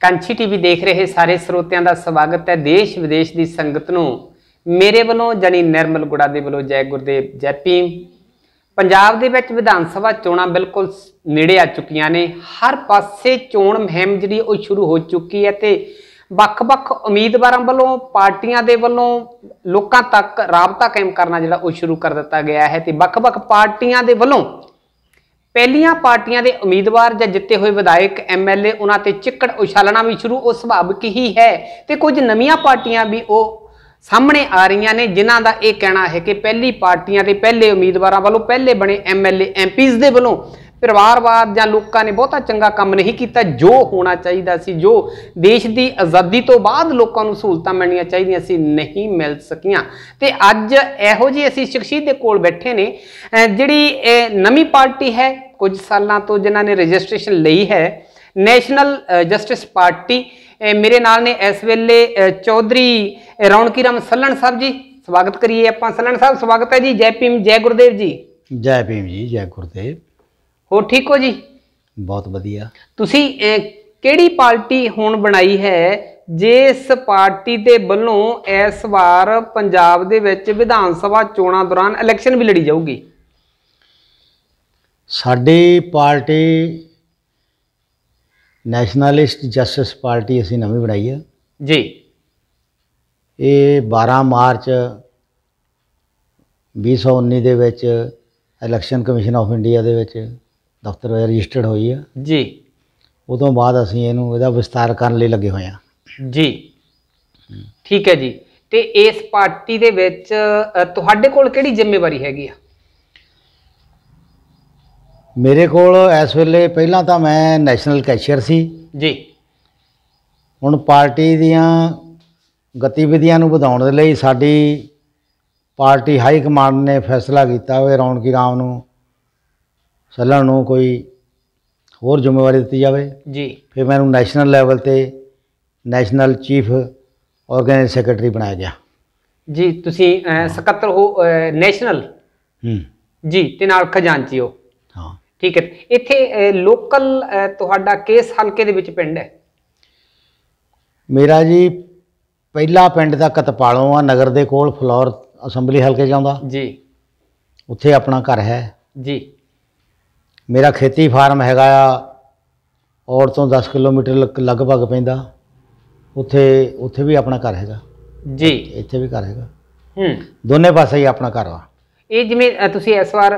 ਕੰਚੀ TV ਦੇਖ ਰਹੇ ਸਾਰੇ ਸਰੋਤਿਆਂ ਦਾ ਸਵਾਗਤ ਹੈ ਦੇਸ਼ ਵਿਦੇਸ਼ ਦੀ ਸੰਗਤ ਨੂੰ ਮੇਰੇ ਵੱਲੋਂ ਜਣੀ ਨਿਰਮਲ ਗੁੜਾ ਦੇ ਵੱਲੋਂ ਜੈ ਗੁਰਦੇਵ ਜੈ ਭੀਮ ਪੰਜਾਬ ਦੇ ਵਿੱਚ ਵਿਧਾਨ ਸਭਾ ਚੋਣਾਂ ਬਿਲਕੁਲ ਨੇੜੇ ਆ ਚੁੱਕੀਆਂ ਨੇ ਹਰ ਪਾਸੇ ਚੋਣ ਮਹਿਮ ਜਿਹੜੀ ਉਹ ਸ਼ੁਰੂ ਹੋ ਚੁੱਕੀ ਹੈ ਤੇ ਵੱਖ-ਵੱਖ ਉਮੀਦਵਾਰਾਂ ਵੱਲੋਂ ਪਾਰਟੀਆਂ ਦੇ ਵੱਲੋਂ ਲੋਕਾਂ ਤੱਕ ਰਾਬਤਾ ਕਾਇਮ ਕਰਨਾ ਜਿਹੜਾ ਉਹ ਸ਼ੁਰੂ ਕਰ ਦਿੱਤਾ ਗਿਆ ਹੈ ਤੇ ਵੱਖ-ਵੱਖ ਪਾਰਟੀਆਂ ਦੇ ਵੱਲੋਂ ਪਹਿਲੀਆਂ ਪਾਰਟੀਆਂ ਦੇ ਉਮੀਦਵਾਰ ਜਾਂ ਜਿੱਤੇ ਹੋਏ ਵਿਧਾਇਕ ਐਮਐਲਏ ਉਹਨਾਂ ਤੇ ਚਿੱਕੜ ਉਛਾਲਣਾ ਵੀ ਸ਼ੁਰੂ ਉਹ ਸੁਭਾਵਿਕ ਹੀ ਹੈ ਤੇ ਕੁਝ ਨਵੀਆਂ ਪਾਰਟੀਆਂ ਵੀ ਉਹ ਸਾਹਮਣੇ ਆ ਰਹੀਆਂ ਨੇ ਜਿਨ੍ਹਾਂ ਦਾ ਇਹ ਕਹਿਣਾ ਹੈ ਕਿ ਪਹਿਲੀ ਪਾਰਟੀਆਂ ਦੇ ਪਹਿਲੇ ਉਮੀਦਵਾਰਾਂ ਵੱਲੋਂ ਪਹਿਲੇ ਬਣੇ ਐਮਐਲਏ ਐਮਪੀਜ਼ ਦੇ ਵੱਲੋਂ ਪਰਿਵਾਰਵਾਦ ਜਾਂ ਲੋਕਾਂ ਨੇ ਬਹੁਤਾ ਚੰਗਾ ਕੰਮ ਨਹੀਂ ਕੀਤਾ ਜੋ ਹੋਣਾ ਚਾਹੀਦਾ ਸੀ ਜੋ ਦੇਸ਼ ਦੀ ਆਜ਼ਾਦੀ ਤੋਂ ਬਾਅਦ ਲੋਕਾਂ ਨੂੰ ਸਹੂਲਤਾਂ ਮਿਲਣੀਆਂ ਚਾਹੀਦੀਆਂ ਸੀ ਨਹੀਂ ਮਿਲ ਸਕੀਆਂ ਤੇ ਅੱਜ ਇਹੋ ਜੀ ਅਸੀਂ ਸ਼ਖਸੀਅਤ ਦੇ ਕੋਲ ਬੈਠੇ ਨੇ ਜਿਹੜੀ ਨਵੀਂ ਪਾਰਟੀ ਹੈ ਕੁਝ ਸਾਲਾਂ ਤੋਂ ਜਿਨ੍ਹਾਂ ਨੇ ਰਜਿਸਟ੍ਰੇਸ਼ਨ ਲਈ ਹੈ ਨੈਸ਼ਨਲ ਜਸਟਿਸ ਪਾਰਟੀ ਮੇਰੇ ਨਾਲ ਨੇ ਇਸ ਵੇਲੇ ਚੌਧਰੀ ਰੌਣਕੀ ਰਾਮ ਸੱਲਣ ਸਾਹਿਬ ਜੀ ਸਵਾਗਤ ਕਰੀਏ ਆਪਾਂ ਸੱਲਣ ਸਾਹਿਬ ਸਵਾਗਤ ਹੈ ਜੀ ਜੈ ਜੈ ਗੁਰਦੇਵ ਜੀ ਜੈ ਜੀ ਜੈ ਗੁਰਦੇਵ ਹੋਰ ਠੀਕ ਹੋ ਜੀ ਬਹੁਤ ਵਧੀਆ ਤੁਸੀਂ ਕਿਹੜੀ ਪਾਰਟੀ ਹੁਣ ਬਣਾਈ ਹੈ ਜਿਸ ਪਾਰਟੀ ਦੇ ਵੱਲੋਂ ਇਸ ਵਾਰ ਪੰਜਾਬ ਦੇ ਵਿੱਚ ਵਿਧਾਨ ਸਭਾ ਚੋਣਾਂ ਦੌਰਾਨ ਇਲੈਕਸ਼ਨ ਵੀ ਲੜੀ ਜਾਊਗੀ ਸਾਡੀ ਪਾਰਟੀ ਨੈਸ਼ਨਲਿਸਟ ਜਸਟਿਸ ਪਾਰਟੀ ਅਸੀਂ ਨਵੀਂ ਬਣਾਈ ਹੈ ਜੀ ਇਹ 12 ਮਾਰਚ 2019 ਦੇ ਵਿੱਚ ਇਲੈਕਸ਼ਨ ਕਮਿਸ਼ਨ ਆਫ ਇੰਡੀਆ ਦੇ ਵਿੱਚ ਦਫ਼ਤਰ ਵਿੱਚ ਰਜਿਸਟਰਡ ਹੋਈ ਆ ਜੀ ਉਦੋਂ ਬਾਅਦ ਅਸੀਂ ਇਹਨੂੰ ਇਹਦਾ ਵਿਸਤਾਰ ਕਰਨ ਲਈ ਲੱਗੇ ਹੋਏ ਆ ਜੀ ਠੀਕ ਹੈ ਜੀ ਤੇ ਇਸ ਪਾਰਟੀ ਦੇ ਵਿੱਚ ਤੁਹਾਡੇ ਕੋਲ ਕਿਹੜੀ ਜ਼ਿੰਮੇਵਾਰੀ ਹੈਗੀ ਆ ਮੇਰੇ ਕੋਲ ਇਸ ਵੇਲੇ ਪਹਿਲਾਂ ਤਾਂ ਮੈਂ ਨੈਸ਼ਨਲ ਕੈਸ਼ੀਅਰ ਸੀ ਜੀ ਹੁਣ ਪਾਰਟੀ ਦੀਆਂ ਗਤੀਵਿਧੀਆਂ ਨੂੰ ਵਧਾਉਣ ਦੇ ਲਈ ਸਾਡੀ ਪਾਰਟੀ ਹਾਈ ਕਮਾਂਡ ਨੇ ਫੈਸਲਾ ਕੀਤਾ ਹੋਵੇ ਰੌਣਕੀ ਰਾਮ ਨੂੰ ਸੱਲਾ ਨੂੰ ਕੋਈ ਹੋਰ ਜ਼ਿੰਮੇਵਾਰੀ ਦਿੱਤੀ ਜਾਵੇ ਜੀ ਫਿਰ ਮੈਨੂੰ ਨੈਸ਼ਨਲ ਲੈਵਲ ਤੇ ਨੈਸ਼ਨਲ ਚੀਫ ਆਰਗੇਨਾਈਜ਼ ਸੈਕਟਰੀ ਬਣਾਇਆ ਗਿਆ ਜੀ ਤੁਸੀਂ ਸਕੱਤਰ ਹੋ ਨੈਸ਼ਨਲ ਹੂੰ ਜੀ ਤੇ ਨਾਲ ਖਜ਼ਾਨਚੀ ਹੋ ਹਾਂ ਠੀਕ ਹੈ ਇੱਥੇ ਲੋਕਲ ਤੁਹਾਡਾ ਕੇਸ ਹਲਕੇ ਦੇ ਵਿੱਚ ਪਿੰਡ ਹੈ ਮੇਰਾ ਜੀ ਪਹਿਲਾ ਪਿੰਡ ਦਾ ਕਤਪਾਲੋਂ ਆ ਨਗਰ ਦੇ ਕੋਲ ਫਲੋਰ ਅਸੈਂਬਲੀ ਹਲਕੇ ਜਾਂਦਾ ਜੀ ਉੱਥੇ ਆਪਣਾ ਘਰ ਹੈ ਜੀ ਮੇਰਾ ਖੇਤੀ ਫਾਰਮ ਹੈਗਾ ਆ ਔਰ ਤੋਂ 10 ਕਿਲੋਮੀਟਰ ਲਗਭਗ ਪੈਂਦਾ ਉੱਥੇ ਉੱਥੇ ਵੀ ਆਪਣਾ ਘਰ ਹੈਗਾ ਜੀ ਇੱਥੇ ਵੀ ਘਰ ਹੈਗਾ ਹੂੰ ਦੋਨੇ ਪਾਸੇ ਹੀ ਆਪਣਾ ਘਰ ਆ ਇਹ ਜਿਵੇਂ ਤੁਸੀਂ ਇਸ ਵਾਰ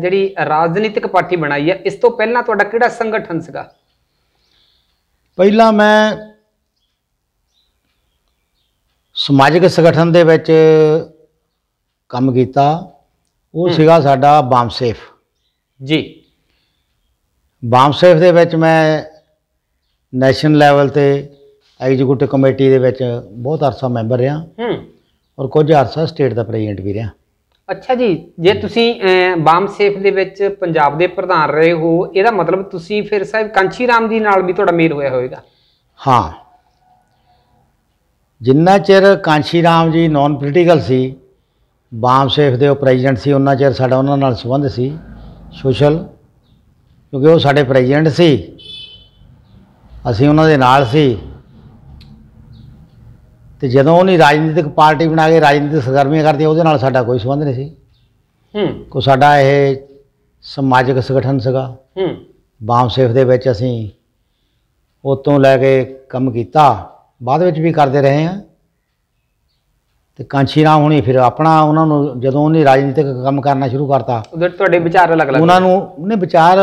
ਜਿਹੜੀ ਰਾਜਨੀਤਿਕ ਪਾਰਟੀ ਬਣਾਈ ਹੈ ਇਸ ਤੋਂ ਪਹਿਲਾਂ ਤੁਹਾਡਾ ਕਿਹੜਾ ਸੰਗਠਨ ਸੀਗਾ ਪਹਿਲਾਂ ਮੈਂ ਸਮਾਜਿਕ ਸੰਗਠਨ ਦੇ ਵਿੱਚ ਕੰਮ ਕੀਤਾ ਉਹ ਸੀਗਾ ਸਾਡਾ ਬਾਮਸੇਫ ਜੀ ਬਾਮਸੇਫ ਦੇ ਵਿੱਚ ਮੈਂ ਨੈਸ਼ਨਲ ਲੈਵਲ ਤੇ ਐਗਜ਼ੀਕਿਊਟਿਵ ਕਮੇਟੀ ਦੇ ਵਿੱਚ ਬਹੁਤ ਅਰਸਾ ਮੈਂਬਰ ਰਿਹਾ ਹੂੰ ਔਰ ਕੁਝ ਅਰਸਾ ਸਟੇਟ ਦਾ ਪ੍ਰੈਜ਼ੀਡੈਂਟ ਵੀ ਰਿਹਾ ਅੱਛਾ ਜੀ ਜੇ ਤੁਸੀਂ ਬਾਮਸੇਫ ਦੇ ਵਿੱਚ ਪੰਜਾਬ ਦੇ ਪ੍ਰਧਾਨ ਰਹੇ ਹੋ ਇਹਦਾ ਮਤਲਬ ਤੁਸੀਂ ਫਿਰ ਸਾਹਿਬ ਕਾਂਛੀ ਰਾਮ ਜੀ ਨਾਲ ਵੀ ਤੁਹਾਡਾ ਮੇਲ ਹੋਇਆ ਹੋਵੇਗਾ ਹਾਂ ਜਿੰਨਾ ਚਿਰ ਕਾਂਛੀ ਰਾਮ ਜੀ ਨਾਨ ਪੋਲੀਟੀਕਲ ਸੀ ਬਾਮਸੇਫ ਦੇ ਉਹ ਪ੍ਰੈਜ਼ੀਡੈਂਟ ਸੀ ਉਹਨਾਂ ਚਿਰ ਸਾਡਾ ਉਹਨਾਂ ਨਾਲ ਸੰਬੰਧ ਸੀ ਸੋਸ਼ਲ ਕਿਉਂਕਿ ਉਹ ਸਾਡੇ ਪ੍ਰੈਜ਼ੀਡੈਂਟ ਸੀ ਅਸੀਂ ਉਹਨਾਂ ਦੇ ਨਾਲ ਸੀ ਤੇ ਜਦੋਂ ਉਹਨੇ ਰਾਜਨੀਤਿਕ ਪਾਰਟੀ ਬਣਾ ਕੇ ਰਾਜਨੀਤਿਕ ਸਰਗਰਮੀਆਂ ਕਰਦੀ ਉਹਦੇ ਨਾਲ ਸਾਡਾ ਕੋਈ ਸਬੰਧ ਨਹੀਂ ਸੀ ਹੂੰ ਕੋ ਸਾਡਾ ਇਹ ਸਮਾਜਿਕ ਸੰਗਠਨ ਸੀਗਾ ਹੂੰ ਬਾਮ ਸੇਫ ਦੇ ਵਿੱਚ ਅਸੀਂ ਉਤੋਂ ਲੈ ਕੇ ਕੰਮ ਕੀਤਾ ਬਾਅਦ ਵਿੱਚ ਵੀ ਕਰਦੇ ਰਹੇ ਆ ਤੇ ਕਾਂਛੀ ਰਾਮ ਹੁਣੀ ਫਿਰ ਆਪਣਾ ਉਹਨਾਂ ਨੂੰ ਜਦੋਂ ਉਹਨੇ ਰਾਜਨੀਤਿਕ ਕੰਮ ਕਰਨਾ ਸ਼ੁਰੂ ਕਰਤਾ ਉਹਦੇ ਤੁਹਾਡੇ ਵਿਚਾਰ ਅਲੱਗ ਅਲੱਗ ਉਹਨਾਂ ਨੂੰ ਉਹਨੇ ਵਿਚਾਰ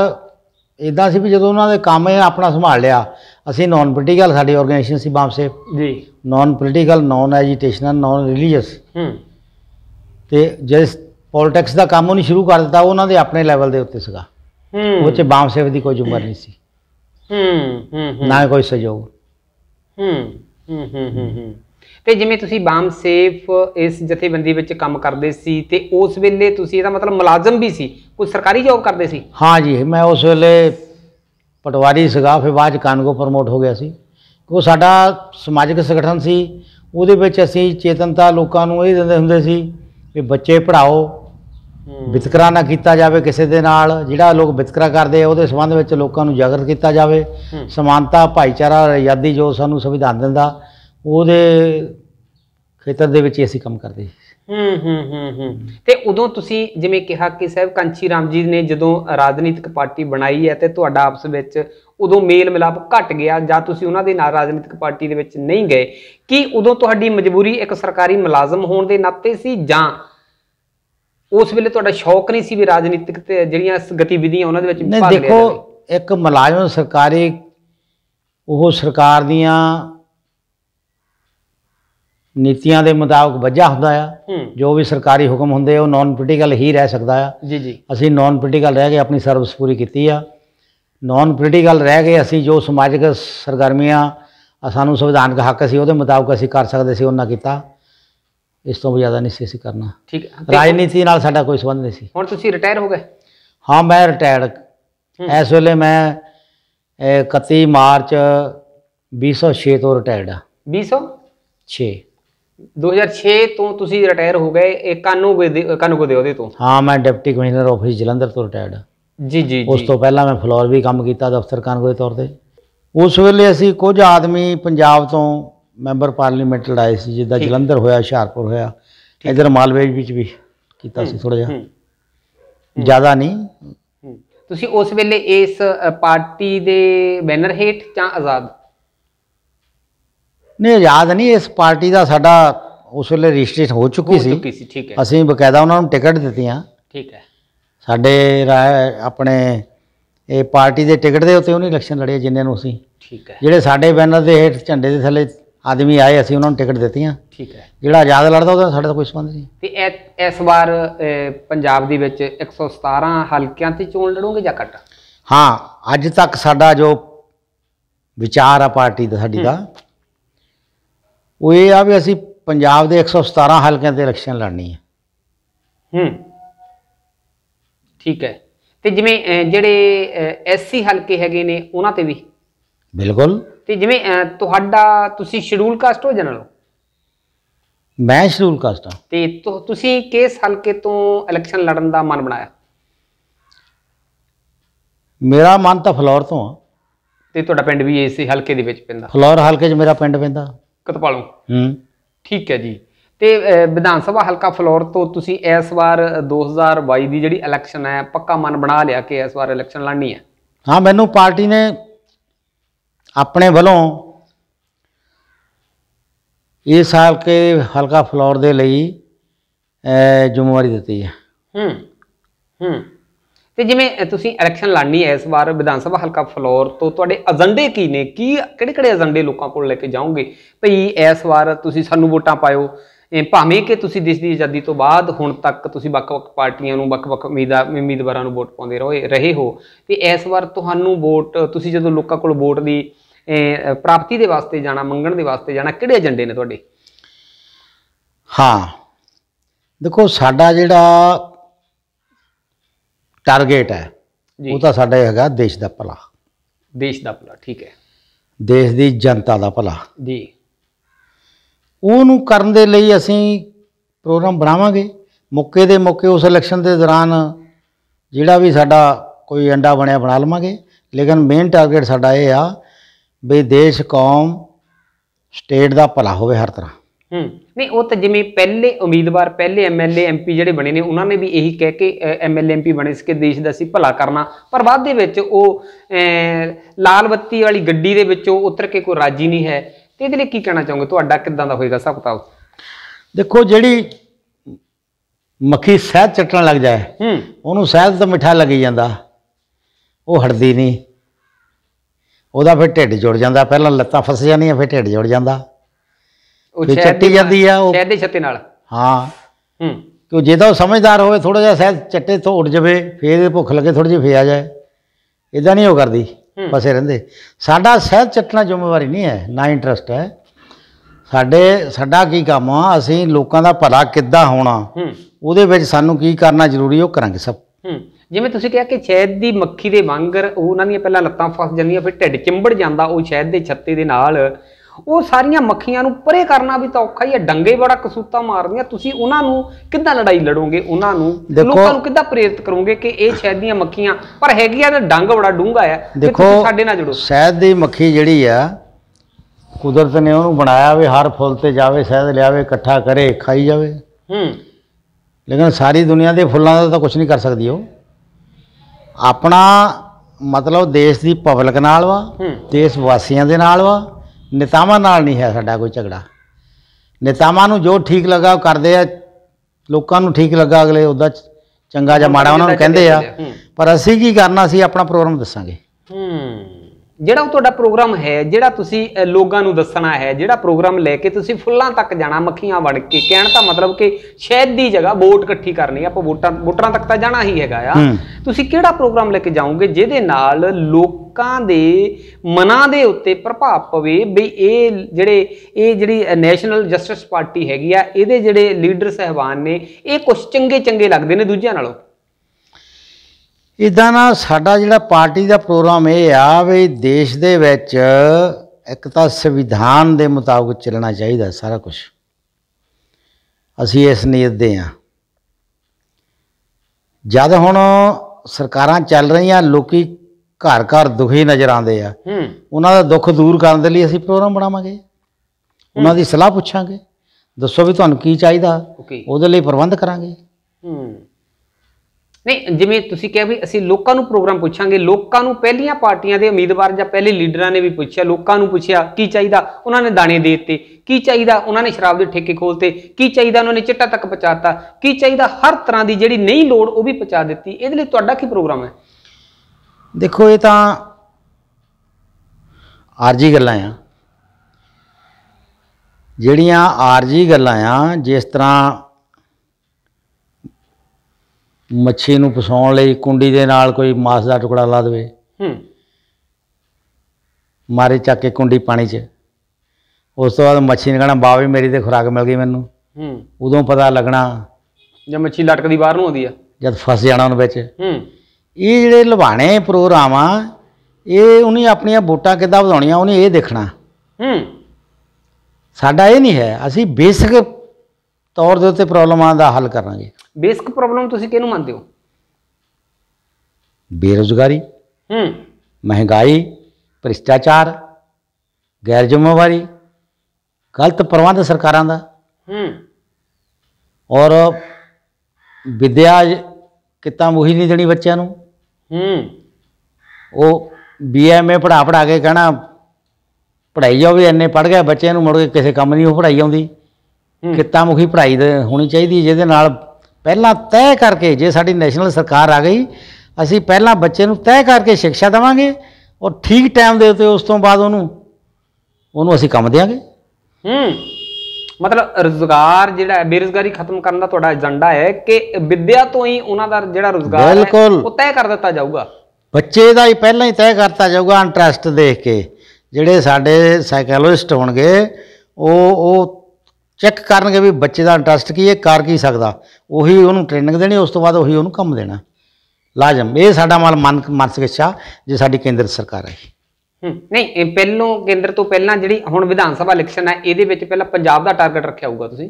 ਇਦਾਂ ਸੀ ਵੀ ਜਦੋਂ ਉਹਨਾਂ ਦੇ ਕੰਮ ਇਹ ਆਪਣਾ ਸੰਭਾਲ ਲਿਆ ਅਸੀਂ ਨਾਨ ਪੋਲੀਟੀਕਲ ਸਾਡੀ ਆਰਗੇਨਾਈਜੇਸ਼ਨ ਸੀ BAMCEF ji non political non agitational non religious ਹੂੰ ਤੇ ਜਿਸ ਪੋਲਿਟਿਕਸ ਦਾ ਕੰਮ ਉਹਨੇ ਸ਼ੁਰੂ ਕਰ ਦਿੱਤਾ ਉਹਨਾਂ ਦੇ ਆਪਣੇ ਲੈਵਲ ਦੇ ਉੱਤੇ ਸੀਗਾ ਹੂੰ ਉਹ ਚ ਬਾਮਸੇਵ ਦੀ ਕੋਈ ਜ਼ਿੰਮੇਵਾਰੀ ਨਹੀਂ ਸੀ ਹੂੰ ਹੂੰ ਨਾ ਕੋਈ ਸਹਿਯੋਗ ਹੂੰ ਹੂੰ ਹੂੰ ਹੂੰ ਤੇ ਜਿਵੇਂ ਤੁਸੀਂ ਬਾਮ ਸੇਫ ਇਸ ਜਥੇਬੰਦੀ ਵਿੱਚ ਕੰਮ ਕਰਦੇ ਸੀ ਤੇ ਉਸ ਵੇਲੇ ਤੁਸੀਂ ਇਹਦਾ ਮਤਲਬ ਮੁਲਾਜ਼ਮ ਵੀ ਸੀ ਕੋਈ ਸਰਕਾਰੀ ਜੌਬ ਕਰਦੇ ਸੀ ਹਾਂ ਜੀ ਮੈਂ ਉਸ ਵੇਲੇ ਪਟਵਾਰੀ ਸਗਾ ਫਿਰ ਬਾਅਦ ਕਾਨਗੋ ਪ੍ਰਮੋਟ ਹੋ ਗਿਆ ਸੀ ਉਹ ਸਾਡਾ ਸਮਾਜਿਕ ਸੰਗਠਨ ਸੀ ਉਹਦੇ ਵਿੱਚ ਅਸੀਂ ਚੇਤਨਤਾ ਲੋਕਾਂ ਨੂੰ ਇਹ ਦਿੰਦੇ ਹੁੰਦੇ ਸੀ ਕਿ ਬੱਚੇ ਪੜਾਓ ਵਿਤਕਰਾ ਨਾ ਕੀਤਾ ਜਾਵੇ ਕਿਸੇ ਦੇ ਨਾਲ ਜਿਹੜਾ ਲੋਕ ਵਿਤਕਰਾ ਕਰਦੇ ਆ ਉਹਦੇ ਸਬੰਧ ਵਿੱਚ ਲੋਕਾਂ ਨੂੰ ਜਾਗਰਤ ਕੀਤਾ ਜਾਵੇ ਸਮਾਨਤਾ ਭਾਈਚਾਰਾ ਆਜ਼ਾਦੀ ਜੋ ਸਾਨੂੰ ਸੰਵਿਧਾਨ ਦਿੰਦਾ ਉਹਦੇ ਖੇਤਰ ਦੇ ਵਿੱਚ ਹੀ ਅਸੀਂ ਕੰਮ ਕਰਦੇ ਸੀ ਹੂੰ ਹੂੰ ਹੂੰ ਹੂੰ ਤੇ ਉਦੋਂ ਤੁਸੀਂ ਜਿਵੇਂ ਕਿਹਾ ਕਿ ਸਾਹਿਬ ਕੰਚੀ ਰਾਮ ਜੀ ਨੇ ਜਦੋਂ ਰਾਜਨੀਤਿਕ ਪਾਰਟੀ ਬਣਾਈ ਹੈ ਤੇ ਤੁਹਾਡਾ ਆਪਸ ਵਿੱਚ ਉਦੋਂ ਮੇਲ ਮਿਲਾਪ ਘਟ ਗਿਆ ਜਾਂ ਤੁਸੀਂ ਉਹਨਾਂ ਦੇ ਨਾਲ ਰਾਜਨੀਤਿਕ ਪਾਰਟੀ ਦੇ ਵਿੱਚ ਨਹੀਂ ਗਏ ਕਿ ਉਦੋਂ ਤੁਹਾਡੀ ਮਜਬੂਰੀ ਇੱਕ ਸਰਕਾਰੀ ਮੁਲਾਜ਼ਮ ਹੋਣ ਦੇ ਨਾਤੇ ਸੀ ਜਾਂ ਉਸ ਵੇਲੇ ਤੁਹਾਡਾ ਸ਼ੌਕ ਨਹੀਂ ਸੀ ਵੀ ਰਾਜਨੀਤਿਕ ਤੇ ਜਿਹੜੀਆਂ ਗਤੀਵਿਧੀਆਂ ਉਹਨਾਂ ਦੇ ਵਿੱਚ ਭਾਗ ਲਿਆ ਦੇਖੋ ਇੱਕ ਮੁਲਾਜ਼ਮ ਸਰਕਾਰੀ ਉਹ ਸਰਕਾਰ ਦੀਆਂ ਨੀਤੀਆਂ ਦੇ ਮੁਤਾਬਕ ਵੱਜਾ ਹੁੰਦਾ ਆ ਜੋ ਵੀ ਸਰਕਾਰੀ ਹੁਕਮ ਹੁੰਦੇ ਉਹ ਨਾਨ ਪੋਲੀਟੀਕਲ ਹੀ ਰਹਿ ਸਕਦਾ ਆ ਜੀ ਜੀ ਅਸੀਂ ਨਾਨ ਪੋਲੀਟੀਕਲ ਰਹਿ ਕੇ ਆਪਣੀ ਸਰਵਿਸ ਪੂਰੀ ਕੀਤੀ ਆ ਨਾਨ ਪੋਲੀਟੀਕਲ ਰਹਿ ਕੇ ਅਸੀਂ ਜੋ ਸਮਾਜਿਕ ਸਰਗਰਮੀਆਂ ਸਾਨੂੰ ਸੰਵਿਧਾਨਕ ਹੱਕ ਸੀ ਉਹਦੇ ਮੁਤਾਬਕ ਅਸੀਂ ਕਰ ਸਕਦੇ ਸੀ ਉਹਨਾਂ ਕੀਤਾ ਇਸ ਤੋਂ ਵੀ ਜ਼ਿਆਦਾ ਨਹੀਂ ਸੀ ਅਸੀਂ ਕਰਨਾ ਠੀਕ ਹੈ ਰਾਜਨੀਤੀ ਨਾਲ ਸਾਡਾ ਕੋਈ ਸੰਬੰਧ ਨਹੀਂ ਸੀ ਹੁਣ ਤੁਸੀਂ ਰਿਟਾਇਰ ਹੋ ਗਏ ਹਾਂ ਮੈਂ ਰਿਟਾਇਰਡ ਇਸ ਵੇਲੇ ਮੈਂ 31 ਮਾਰਚ 2006 ਤੋਂ ਰਿਟਾਇਰਡ ਆ 2006 2006 ਤੋਂ ਤੁਸੀਂ ਰਿਟਾਇਰ ਹੋ ਗਏ 91 ਦੇ ਕੋ ਦੇ ਉਹਦੇ ਤੋਂ ਹਾਂ ਮੈਂ ਡਿਪਟੀ ਕਮਿਸ਼ਨਰ ਆਫਿਸ ਜਲੰਧਰ ਤੋਂ ਰਿਟਾਇਰਡ ਜੀ ਜੀ ਉਸ ਤੋਂ ਪਹਿਲਾਂ ਮੈਂ ਫਲੋਰ ਵੀ ਕੰਮ ਕੀਤਾ ਦਫ਼ਤਰ ਕਾਨਗੋ ਦੇ ਤੌਰ ਤੇ ਉਸ ਵੇਲੇ ਅਸੀਂ ਕੁਝ ਆਦਮੀ ਪੰਜਾਬ ਤੋਂ ਮੈਂਬਰ ਪਾਰਲੀਮੈਂਟ ਲੜਾਏ ਸੀ ਜਿੱਦਾਂ ਜਲੰਧਰ ਹੋਇਆ ਹੁਸ਼ਿਆਰਪੁਰ ਹੋਇਆ ਇਧਰ ਮਾਲਵੇ ਵਿੱਚ ਵੀ ਕੀਤਾ ਸੀ ਥੋੜਾ ਜਿਹਾ ਜ਼ਿਆਦਾ ਨਹੀਂ ਤੁਸੀਂ ਉਸ ਵੇਲੇ ਇਸ ਪਾਰਟੀ ਦੇ ਬੈਨਰ ਹੇਠ ਜਾਂ ਆਜ਼ਾਦ ਨਹੀਂ ਯਾਦ ਨਹੀਂ ਇਸ ਪਾਰਟੀ ਦਾ ਸਾਡਾ ਉਸ ਵੇਲੇ ਰਜਿਸਟ੍ਰੇਸ਼ਨ ਹੋ ਚੁੱਕੀ ਸੀ ਠੀਕ ਹੈ ਅਸੀਂ ਬਕਾਇਦਾ ਉਹਨਾਂ ਨੂੰ ਟਿਕਟ ਦਿੱਤੀਆਂ ਠੀਕ ਹੈ ਸਾਡੇ ਆਪਣੇ ਇਹ ਪਾਰਟੀ ਦੇ ਟਿਕਟ ਦੇ ਉੱਤੇ ਉਹਨੇ ਇਲੈਕਸ਼ਨ ਲੜੇ ਜਿੰਨੇ ਨੂੰ ਅਸੀਂ ਠੀਕ ਹੈ ਜਿਹੜੇ ਸਾਡੇ ਬੈਨਰ ਦੇ ਹੇਠ ਝੰਡੇ ਦੇ ਥੱਲੇ ਆਦਮੀ ਆਏ ਅਸੀਂ ਉਹਨਾਂ ਨੂੰ ਟਿਕਟ ਦਿੱਤੀਆਂ ਠੀਕ ਹੈ ਜਿਹੜਾ ਆਜ਼ਾਦ ਲੜਦਾ ਉਹਦਾ ਸਾਡੇ ਕੋਈ ਸਬੰਧ ਨਹੀਂ ਤੇ ਇਸ ਵਾਰ ਪੰਜਾਬ ਦੇ ਵਿੱਚ 117 ਹਲਕਿਆਂ ਤੇ ਚੋਣ ਲੜੋਗੇ ਜਾਂ ਘੱਟ ਹਾਂ ਅੱਜ ਤੱਕ ਸਾਡਾ ਜੋ ਵਿਚਾਰ ਆ ਪਾਰਟੀ ਦਾ ਸਾਡੀ ਦਾ ਉਹ ਇਹ ਆ ਵੀ ਅਸੀਂ ਪੰਜਾਬ ਦੇ 117 ਹਲਕਿਆਂ ਤੇ ਇਲੈਕਸ਼ਨ ਲੜਨੀ ਹੈ ਹੂੰ ਠੀਕ ਹੈ ਤੇ ਜਿਵੇਂ ਜਿਹੜੇ ਐਸਸੀ ਹਲਕੇ ਹੈਗੇ ਨੇ ਉਹਨਾਂ ਤੇ ਵੀ ਬਿਲਕੁਲ ਤੇ ਜਿਵੇਂ ਤੁਹਾਡਾ ਤੁਸੀਂ ਸ਼ਡਿਊਲ ਕਾਸਟ ਹੋ ਜਨਰਲ ਮੈਂ ਸ਼ਡਿਊਲ ਕਾਸਟ ਹਾਂ ਤੇ ਤੁਸੀਂ ਕਿਸ ਹਲਕੇ ਤੋਂ ਇਲੈਕਸ਼ਨ ਲੜਨ ਦਾ ਮਨ ਬਣਾਇਆ ਮੇਰਾ ਮਨ ਤਾਂ ਫਲੌਰ ਤੋਂ ਆ ਤੇ ਤੁਹਾਡਾ ਪਿੰਡ ਵੀ ਇਸੇ ਹਲਕੇ ਦੇ ਵਿੱਚ ਪੈਂਦਾ ਫਲੌਰ ਹਲਕੇ 'ਚ ਮੇਰਾ ਪਿੰਡ ਪੈਂਦਾ ਕਤਪਾਲੋਂ ਹੂੰ ਠੀਕ ਹੈ ਜੀ ਤੇ ਵਿਧਾਨ ਸਭਾ ਹਲਕਾ ਫਲੋਰ ਤੋਂ ਤੁਸੀਂ ਇਸ ਵਾਰ 2022 ਦੀ ਜਿਹੜੀ ਇਲੈਕਸ਼ਨ ਹੈ ਪੱਕਾ ਮਨ ਬਣਾ ਲਿਆ ਕਿ ਇਸ ਵਾਰ ਇਲੈਕਸ਼ਨ ਲੜਨੀ ਹੈ ਹਾਂ ਮੈਨੂੰ ਪਾਰਟੀ ਨੇ ਆਪਣੇ ਵੱਲੋਂ ਇਹ ਸਾਲ ਕੇ ਹਲਕਾ ਫਲੋਰ ਦੇ ਲਈ ਜ਼ਿੰਮੇਵਾਰੀ ਦਿੱਤੀ ਹੈ ਹੂੰ ਹੂੰ ਤੇ ਜਿਵੇਂ ਤੁਸੀਂ ਇਲੈਕਸ਼ਨ ਲੜਨੀ ਹੈ ਇਸ ਵਾਰ ਵਿਧਾਨ ਸਭਾ ਹਲਕਾ ਫਲੋਰ ਤੋਂ ਤੁਹਾਡੇ ਏਜੰਡੇ ਕੀ ਨੇ ਕੀ ਕਿਹੜੇ ਕਿਹੜੇ ਏਜੰਡੇ ਲੋਕਾਂ ਕੋਲ ਲੈ ਕੇ ਜਾਓਗੇ ਭਈ ਇਸ ਵਾਰ ਤੁਸੀਂ ਸਾਨੂੰ ਵੋਟਾਂ ਪਾਇਓ ਭਾਵੇਂ ਕਿ ਤੁਸੀਂ ਦੇਸ਼ ਦੀ ਆਜ਼ਾਦੀ ਤੋਂ ਬਾਅਦ ਹੁਣ ਤੱਕ ਤੁਸੀਂ ਵੱਖ-ਵੱਖ ਪਾਰਟੀਆਂ ਨੂੰ ਵੱਖ-ਵੱਖ ਉਮੀਦਵਾਰਾਂ ਨੂੰ ਵੋਟ ਪਾਉਂਦੇ ਰਹੇ ਰਹੇ ਹੋ ਤੇ ਇਸ ਵਾਰ ਤੁਹਾਨੂੰ ਵੋਟ ਤੁਸੀਂ ਜਦੋਂ ਲੋਕਾਂ ਕੋਲ ਵੋਟ ਦੀ ਪ੍ਰਾਪਤੀ ਦੇ ਵਾਸਤੇ ਜਾਣਾ ਮੰਗਣ ਦੇ ਵਾਸਤੇ ਜਾਣਾ ਕਿਹੜੇ ਏਜੰਡੇ ਨੇ ਤੁਹਾਡੇ ਹਾਂ ਦੇਖੋ ਸਾਡਾ ਜਿਹੜਾ ਟਾਰਗੇਟ ਹੈ ਉਹ ਤਾਂ ਸਾਡਾ ਹੈਗਾ ਦੇਸ਼ ਦਾ ਭਲਾ ਦੇਸ਼ ਦਾ ਭਲਾ ਠੀਕ ਹੈ ਦੇਸ਼ ਦੀ ਜਨਤਾ ਦਾ ਭਲਾ ਜੀ ਉਹਨੂੰ ਕਰਨ ਦੇ ਲਈ ਅਸੀਂ ਪ੍ਰੋਗਰਾਮ ਬਣਾਵਾਂਗੇ ਮੌਕੇ ਦੇ ਮੌਕੇ ਉਸ ਇਲੈਕਸ਼ਨ ਦੇ ਦੌਰਾਨ ਜਿਹੜਾ ਵੀ ਸਾਡਾ ਕੋਈ ਅੰਡਾ ਬਣਿਆ ਬਣਾ ਲਵਾਂਗੇ ਲੇਕਿਨ ਮੇਨ ਟਾਰਗੇਟ ਸਾਡਾ ਇਹ ਆ ਵੀ ਦੇਸ਼ ਕੌਮ ਸਟੇਟ ਦਾ ਭਲਾ ਹੋਵੇ ਹਰ ਤਰ੍ਹਾਂ ਹੂੰ ਨਹੀਂ ਉਹ ਤਾਂ ਜਿਵੇਂ ਪਹਿਲੇ ਉਮੀਦਵਾਰ ਪਹਿਲੇ ਐਮਐਲਏ ਐਮਪੀ ਜਿਹੜੇ ਬਣੇ ਨੇ ਉਹਨਾਂ ਨੇ ਵੀ ਇਹੀ ਕਹਿ ਕੇ ਐਮਐਲਏ ਐਮਪੀ ਬਣੇ ਸੀ ਕਿ ਦੇਸ਼ ਦਾ ਸੀ ਭਲਾ ਕਰਨਾ ਪਰ ਬਾਅਦ ਦੇ ਵਿੱਚ ਉਹ ਲਾਲ ਬੱਤੀ ਵਾਲੀ ਗੱਡੀ ਦੇ ਵਿੱਚੋਂ ਉਤਰ ਕੇ ਕੋਈ ਰਾਜੀ ਨਹੀਂ ਹੈ ਤੇ ਇਹਦੇ ਲਈ ਕੀ ਕਹਿਣਾ ਚਾਹੋਗੇ ਤੁਹਾਡਾ ਕਿਦਾਂ ਦਾ ਹੋਏਗਾ ਸਭ ਕਿਤਾਬ ਦੇਖੋ ਜਿਹੜੀ ਮੱਖੀ ਸਹਿਦ ਚਟਣ ਲੱਗ ਜਾਏ ਹੂੰ ਉਹਨੂੰ ਸਹਿਦ ਤਾਂ ਮਿੱਠਾ ਲੱਗੀ ਜਾਂਦਾ ਉਹ ਹਟਦੀ ਨਹੀਂ ਉਹਦਾ ਫਿਰ ਢਿੱਡ ਜੁੜ ਜਾਂਦਾ ਪਹਿਲਾਂ ਲੱਤਾਂ ਫਸ ਜਾਂਦੀਆਂ ਫਿਰ ਢਿੱਡ ਜੁੜ ਜਾਂਦਾ ਉਹ ਚੱਟੀ ਜਾਂਦੀ ਆ ਉਹ ਸ਼ਹਿਦ ਦੇ ਛੱਤੇ ਨਾਲ ਹਾਂ ਹੂੰ ਜੇ ਤਾਂ ਉਹ ਸਮਝਦਾਰ ਹੋਵੇ ਥੋੜਾ ਜਿਹਾ ਸ਼ਹਿਦ ਚੱਟੇ ਤੋਂ ਉੱਡ ਜਾਵੇ ਫੇਰ ਭੁੱਖ ਲੱਗੇ ਥੋੜੀ ਜਿਹੀ ਫੇ ਆ ਜਾਏ ਇਦਾਂ ਨਹੀਂ ਉਹ ਕਰਦੀ ਫਸੇ ਰਹਿੰਦੇ ਸਾਡਾ ਸ਼ਹਿਦ ਚੱਟਣਾ ਜ਼ਿੰਮੇਵਾਰੀ ਨਹੀਂ ਹੈ ਨਾ ਇੰਟਰਸਟ ਹੈ ਸਾਡੇ ਸਾਡਾ ਕੀ ਕੰਮ ਆ ਅਸੀਂ ਲੋਕਾਂ ਦਾ ਭਲਾ ਕਿੱਦਾਂ ਹੋਣਾ ਉਹਦੇ ਵਿੱਚ ਸਾਨੂੰ ਕੀ ਕਰਨਾ ਜ਼ਰੂਰੀ ਉਹ ਕਰਾਂਗੇ ਸਭ ਜਿਵੇਂ ਤੁਸੀਂ ਕਿਹਾ ਕਿ ਸ਼ਹਿਦ ਦੀ ਮੱਖੀ ਦੇ ਵਾਂਗਰ ਉਹਨਾਂ ਦੀਆਂ ਪਹਿਲਾਂ ਲੱਤਾਂ ਫਸ ਜਾਂਦੀਆਂ ਫਿਰ ਢਿੱਡ ਚਿੰਬੜ ਜਾਂਦਾ ਉਹ ਸ਼ਹਿਦ ਦੇ ਛੱਤੇ ਦੇ ਨਾਲ ਉਹ ਸਾਰੀਆਂ ਮੱਖੀਆਂ ਨੂੰ ਪਰੇ ਕਰਨਾ ਵੀ ਤਾਂ ਔਖਾ ਹੀ ਹੈ ਡੰਗੇ ਬੜਾ ਕਸੂਤਾ ਮਾਰਦੀਆਂ ਤੁਸੀਂ ਉਹਨਾਂ ਨੂੰ ਕਿੱਦਾਂ ਲੜਾਈ ਲੜੋਗੇ ਉਹਨਾਂ ਨੂੰ ਲੋਕਾਂ ਨੂੰ ਕਿੱਦਾਂ ਪ੍ਰੇਰਿਤ ਕਰੋਗੇ ਕਿ ਇਹ ਸ਼ਹਿਦ ਦੀਆਂ ਮੱਖੀਆਂ ਪਰ ਹੈਗੀਆਂ ਤਾਂ ਡੰਗ ਬੜਾ ਡੂੰਗਾ ਆ ਕਿ ਤੁਸੀਂ ਸਾਡੇ ਨਾਲ ਜੁੜੋ ਸ਼ਹਿਦ ਦੀ ਮੱਖੀ ਜਿਹੜੀ ਆ ਕੁਦਰਤ ਨੇ ਉਹਨੂੰ ਬਣਾਇਆ ਵੀ ਹਰ ਫੁੱਲ ਤੇ ਜਾਵੇ ਸ਼ਹਿਦ ਲਿਆਵੇ ਇਕੱਠਾ ਕਰੇ ਖਾਈ ਜਾਵੇ ਹੂੰ ਲੇਕਿਨ ਸਾਰੀ ਦੁਨੀਆ ਦੇ ਫੁੱਲਾਂ ਦਾ ਤਾਂ ਕੁਝ ਨਹੀਂ ਕਰ ਸਕਦੀ ਉਹ ਆਪਣਾ ਮਤਲਬ ਦੇਸ਼ ਦੀ ਪਬਲਿਕ ਨਾਲ ਵਾ ਦੇਸ਼ ਵਾਸੀਆਂ ਦੇ ਨਾਲ ਵਾ ਨੇਤਾਵਾਂ ਨਾਲ ਨਹੀਂ ਹੈ ਸਾਡਾ ਕੋਈ ਝਗੜਾ ਨੇਤਾਵਾਂ ਨੂੰ ਜੋ ਠੀਕ ਲੱਗਾ ਉਹ ਕਰਦੇ ਆ ਲੋਕਾਂ ਨੂੰ ਠੀਕ ਲੱਗਾ ਅਗਲੇ ਉਹਦਾ ਚੰਗਾ ਜਾਂ ਮਾੜਾ ਉਹਨਾਂ ਨੂੰ ਕਹਿੰਦੇ ਆ ਪਰ ਅਸੀਂ ਕੀ ਕਰਨਾ ਸੀ ਆਪਣਾ ਪ੍ਰੋਗਰਾਮ ਦੱਸਾਂਗੇ ਹੂੰ ਜਿਹੜਾ ਤੁਹਾਡਾ ਪ੍ਰੋਗਰਾਮ ਹੈ ਜਿਹੜਾ ਤੁਸੀਂ ਲੋਕਾਂ ਨੂੰ ਦੱਸਣਾ ਹੈ ਜਿਹੜਾ ਪ੍ਰੋਗਰਾਮ ਲੈ ਕੇ ਤੁਸੀਂ ਫੁੱਲਾਂ ਤੱਕ ਜਾਣਾ ਮੱਖੀਆਂ ਵੜ ਕੇ ਕਹਿਣ ਦਾ ਮਤਲਬ ਕਿ ਸ਼ਹਿਦ ਦੀ ਜਗ੍ਹਾ ਵੋਟ ਇਕੱਠੀ ਕਰਨੀ ਆਪਾਂ ਵੋਟਾਂ ਵੋਟਰਾਂ ਤੱਕ ਤਾਂ ਜਾਣਾ ਹੀ ਹੈਗਾ ਆ ਤੁਸੀਂ ਕਿਹੜਾ ਪ੍ਰੋਗਰਾਮ ਲੈ ਕੇ ਜਾਓਗੇ ਜਿਹਦੇ ਨਾਲ ਲੋਕਾਂ ਦੇ ਮਨਾਂ ਦੇ ਉੱਤੇ ਪ੍ਰਭਾਵ ਪਵੇ ਵੀ ਇਹ ਜਿਹੜੇ ਇਹ ਜਿਹੜੀ ਨੈਸ਼ਨਲ ਜਸਟਿਸ ਪਾਰਟੀ ਹੈਗੀ ਆ ਇਹਦੇ ਜਿਹੜੇ ਲੀਡਰ ਸਹਿਬਾਨ ਨੇ ਇਹ ਕੁਝ ਚੰਗੇ ਚੰਗੇ ਲੱਗਦੇ ਨੇ ਦੂਜਿਆਂ ਨਾਲੋਂ ਇਦਾਂ ਨਾਲ ਸਾਡਾ ਜਿਹੜਾ ਪਾਰਟੀ ਦਾ ਪ੍ਰੋਗਰਾਮ ਇਹ ਆ ਵੀ ਦੇਸ਼ ਦੇ ਵਿੱਚ ਇੱਕ ਤਾਂ ਸੰਵਿਧਾਨ ਦੇ ਮੁਤਾਬਕ ਚੱਲਣਾ ਚਾਹੀਦਾ ਸਾਰਾ ਕੁਝ ਅਸੀਂ ਇਸ ਨੀਅਤ ਦੇ ਆ ਜਦ ਹੁਣ ਸਰਕਾਰਾਂ ਚੱਲ ਰਹੀਆਂ ਲੋਕੀ ਘਰ ਘਰ ਦੁਖੀ ਨਜ਼ਰ ਆਉਂਦੇ ਆ ਉਹਨਾਂ ਦਾ ਦੁੱਖ ਦੂਰ ਕਰਨ ਦੇ ਲਈ ਅਸੀਂ ਪ੍ਰੋਗਰਾਮ ਬਣਾਵਾਂਗੇ ਉਹਨਾਂ ਦੀ ਸਲਾਹ ਪੁੱਛਾਂਗੇ ਦੱਸੋ ਵੀ ਤੁਹਾਨੂੰ ਕੀ ਚਾਹੀਦਾ ਉਹਦੇ ਲਈ ਪ੍ਰਬੰਧ ਕਰਾਂਗੇ ਨਹੀਂ ਜਿਵੇਂ ਤੁਸੀਂ ਕਿਹਾ ਵੀ ਅਸੀਂ ਲੋਕਾਂ ਨੂੰ ਪ੍ਰੋਗਰਾਮ ਪੁੱਛਾਂਗੇ ਲੋਕਾਂ ਨੂੰ ਪਹਿਲੀਆਂ ਪਾਰਟੀਆਂ ਦੇ ਉਮੀਦਵਾਰ ਜਾਂ ਪਹਿਲੇ ਲੀਡਰਾਂ ਨੇ ਵੀ ਪੁੱਛਿਆ ਲੋਕਾਂ ਨੂੰ ਪੁੱਛਿਆ ਕੀ ਚਾਹੀਦਾ ਉਹਨਾਂ ਨੇ ਦਾਣੇ ਦੇ ਦਿੱਤੇ ਕੀ ਚਾਹੀਦਾ ਉਹਨਾਂ ਨੇ ਸ਼ਰਾਬ ਦੇ ਠੇਕੇ ਖੋਲਤੇ ਕੀ ਚਾਹੀਦਾ ਉਹਨਾਂ ਨੇ ਚਿੱਟਾ ਤੱਕ ਪਹੁੰਚਾਤਾ ਕੀ ਚਾਹੀਦਾ ਹਰ ਤਰ੍ਹਾਂ ਦੀ ਜਿਹੜੀ ਨਹੀਂ ਲੋੜ ਉਹ ਵੀ ਪਹੁੰਚਾ ਦਿੱਤੀ ਇਹਦੇ ਲਈ ਤੁਹਾਡਾ ਕੀ ਪ੍ਰੋਗਰਾਮ ਹੈ ਦੇਖੋ ਇਹ ਤਾਂ ਆਰਜੀ ਗੱਲਾਂ ਆ ਜਿਹੜੀਆਂ ਆਰਜੀ ਗੱਲਾਂ ਆ ਜਿਸ ਤਰ੍ਹਾਂ ਮੱਛੀ ਨੂੰ ਫਸਾਉਣ ਲਈ ਕੁੰਡੀ ਦੇ ਨਾਲ ਕੋਈ ਮਾਸ ਦਾ ਟੁਕੜਾ ਲਾ ਦੇਵੇ ਹੂੰ ਮਾਰੇ ਚੱਕ ਕੇ ਕੁੰਡੀ ਪਾਣੀ 'ਚ ਉਸ ਤੋਂ ਬਾਅਦ ਮੱਛੀ ਨੇ ਕਹਣਾ ਬਾਵੇ ਮੇਰੀ ਤੇ ਖੁਰਾਕ ਮਿਲ ਗਈ ਮੈਨੂੰ ਹੂੰ ਉਦੋਂ ਪਤਾ ਲੱਗਣਾ ਜਦ ਮੱਛੀ ਲਟਕਦੀ ਬਾਹਰ ਨੂੰ ਆਉਂਦੀ ਆ ਜਦ ਫਸ ਜਾਣਾ ਉਹਨਾਂ ਵਿੱਚ ਹੂੰ ਇਹ ਜਿਹੜੇ ਲਵਾਣੇ ਪ੍ਰੋਗਰਾਮਾਂ ਇਹ ਉਹਨੇ ਆਪਣੀਆਂ ਵੋਟਾਂ ਕਿੱਦਾਂ ਵਧਾਉਣੀਆਂ ਉਹਨੇ ਇਹ ਦੇਖਣਾ ਹੂੰ ਸਾਡਾ ਇਹ ਨਹੀਂ ਹੈ ਅਸੀਂ ਬੇਸਿਕ ਤੌਰ ਦੇ ਉੱਤੇ ਪ੍ਰੋਬਲਮਾਂ ਦਾ ਹੱਲ ਕਰਾਂਗੇ ਬੇਸਿਕ ਪ੍ਰੋਬਲਮ ਤੁਸੀਂ ਕਿਹਨੂੰ ਮੰਨਦੇ ਹੋ ਬੇਰੋਜ਼ਗਾਰੀ ਹੂੰ ਮਹਿੰਗਾਈ ਭ੍ਰਿਸ਼ਟਾਚਾਰ ਗੈਰ ਜ਼ਿੰਮੇਵਾਰੀ ਗਲਤ ਪ੍ਰਬੰਧ ਸਰਕਾਰਾਂ ਦਾ ਹੂੰ ਔਰ ਵਿਦਿਆ ਕਿਤਾਂ ਮੁਹੀ ਨਹੀਂ ਦੇਣੀ ਬੱਚਿਆਂ ਨੂੰ ਹੂੰ ਉਹ ਬੀਐਮਏ ਪੜਾ ਪੜਾ ਕੇ ਕਹਿਣਾ ਪੜਾਈ ਜਾਓ ਵੀ ਐਨੇ ਪੜ ਗਿਆ ਬੱਚਿਆਂ ਨੂੰ ਮੁੜ ਕੇ ਕਿਸੇ ਕੰਮ ਨਹੀਂ ਉਹ ਪੜਾਈ ਆਉਂਦੀ ਕਿੱਤਾ ਮੁਖੀ ਪੜਾਈ ਹੋਣੀ ਚਾਹੀਦੀ ਜਿਹਦੇ ਨਾਲ ਪਹਿਲਾਂ ਤੈਅ ਕਰਕੇ ਜੇ ਸਾਡੀ ਨੈਸ਼ਨਲ ਸਰਕਾਰ ਆ ਗਈ ਅਸੀਂ ਪਹਿਲਾਂ ਬੱਚੇ ਨੂੰ ਤੈਅ ਕਰਕੇ ਸਿੱਖਿਆ ਦੇਵਾਂਗੇ ਔਰ ਠੀਕ ਟਾਈਮ ਦੇ ਉੱਤੇ ਉਸ ਤੋਂ ਬਾਅਦ ਉਹਨੂੰ ਉਹਨੂੰ ਅਸੀਂ ਕੰਮ ਦੇਵਾਂਗੇ ਹੂੰ ਮਤਲਬ ਰੋਜ਼ਗਾਰ ਜਿਹੜਾ ਬੇਰੋਜ਼ਗਾਰੀ ਖਤਮ ਕਰਨ ਦਾ ਤੁਹਾਡਾ ਏਜੰਡਾ ਹੈ ਕਿ ਵਿਦਿਆ ਤੋਂ ਹੀ ਉਹਨਾਂ ਦਾ ਜਿਹੜਾ ਰੋਜ਼ਗਾਰ ਹੈ ਉਹ ਤੈਅ ਕਰ ਦਿੱਤਾ ਜਾਊਗਾ ਬੱਚੇ ਦਾ ਹੀ ਪਹਿਲਾਂ ਹੀ ਤੈਅ ਕਰਤਾ ਜਾਊਗਾ ਇੰਟਰਸਟ ਦੇਖ ਕੇ ਜਿਹੜੇ ਸਾਡੇ ਸਾਈਕੋਲੋਜਿਸਟ ਹੋਣਗੇ ਉਹ ਉਹ ਚੈੱਕ ਕਰਨਗੇ ਵੀ ਬੱਚੇ ਦਾ ਇੰਟਰਸਟ ਕੀ ਹੈ ਕਰ ਕੀ ਸਕਦਾ ਉਹੀ ਉਹਨੂੰ ਟ੍ਰੇਨਿੰਗ ਦੇਣੀ ਉਸ ਤੋਂ ਬਾਅਦ ਉਹੀ ਉਹਨੂੰ ਕੰਮ ਦੇਣਾ ਲਾਜ਼ਮ ਇਹ ਸਾਡਾ ਮਾਲ ਮਨ ਮਾਨਸਿਕ ਇੱਛਾ ਜੇ ਸਾਡੀ ਕੇਂਦਰ ਸਰਕਾਰ ਹੈ ਨਹੀਂ ਇਹ ਪਹਿਲੋਂ ਕੇਂਦਰ ਤੋਂ ਪਹਿਲਾਂ ਜਿਹੜੀ ਹੁਣ ਵਿਧਾਨ ਸਭਾ ਇਲੈਕਸ਼ਨ ਹੈ ਇਹਦੇ ਵਿੱਚ ਪਹਿਲਾਂ ਪੰਜਾਬ ਦਾ ਟਾਰਗੇਟ ਰੱਖਿਆ ਹੋਊਗਾ ਤੁਸੀਂ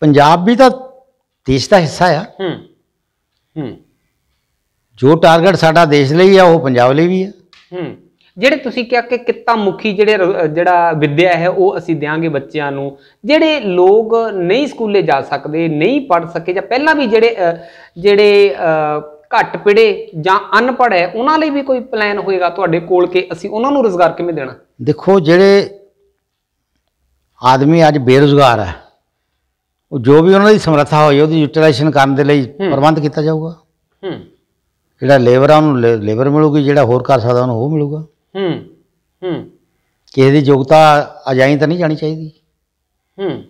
ਪੰਜਾਬ ਵੀ ਤਾਂ ਦੇਸ਼ ਦਾ ਹਿੱਸਾ ਆ ਹੂੰ ਹੂੰ ਜੋ ਟਾਰਗੇਟ ਸਾਡਾ ਦੇਸ਼ ਲਈ ਆ ਉਹ ਪੰਜਾਬ ਲਈ ਵੀ ਆ ਹੂੰ ਜਿਹੜੇ ਤੁਸੀਂ ਕਿਹਾ ਕਿ ਕਿੱਤਾ ਮੁਖੀ ਜਿਹੜੇ ਜਿਹੜਾ ਵਿਦਿਆ ਹੈ ਉਹ ਅਸੀਂ ਦੇਾਂਗੇ ਬੱਚਿਆਂ ਨੂੰ ਜਿਹੜੇ ਲੋਕ ਨਹੀਂ ਸਕੂਲੇ ਜਾ ਸਕਦੇ ਨਹੀਂ ਪੜ ਸਕੇ ਜਾਂ ਪਹਿਲਾਂ ਵੀ ਜਿਹੜੇ ਜਿਹੜੇ ਘੱਟ ਪੜੇ ਜਾਂ ਅਨਪੜ ਹੈ ਉਹਨਾਂ ਲਈ ਵੀ ਕੋਈ ਪਲਾਨ ਹੋਏਗਾ ਤੁਹਾਡੇ ਕੋਲ ਕਿ ਅਸੀਂ ਉਹਨਾਂ ਨੂੰ ਰੋਜ਼ਗਾਰ ਕਿਵੇਂ ਦੇਣਾ ਦੇਖੋ ਜਿਹੜੇ ਆਦਮੀ ਅੱਜ ਬੇਰੋਜ਼ਗਾਰ ਹੈ ਉਹ ਜੋ ਵੀ ਉਹਨਾਂ ਦੀ ਸਮਰੱਥਾ ਹੋਈ ਉਹਦੀ ਯੂਟਿਲਾਈਜੇਸ਼ਨ ਕਰਨ ਦੇ ਲਈ ਪ੍ਰਬੰਧ ਕੀਤਾ ਜਾਊਗਾ ਹੂੰ ਜਿਹੜਾ ਲੇਬਰ ਆ ਉਹਨੂੰ ਲੇਬਰ ਮਿਲੂਗੀ ਜਿਹੜਾ ਹੋਰ ਕਰ ਸਕਦਾ ਉਹਨੂੰ ਉਹ ਮਿਲੂਗਾ ਹੂੰ ਹੂੰ ਕਿਸੇ ਦੀ ਯੋਗਤਾ ਅਜਾਈ ਤਾਂ ਨਹੀਂ ਜਾਣੀ ਚਾਹੀਦੀ ਹੂੰ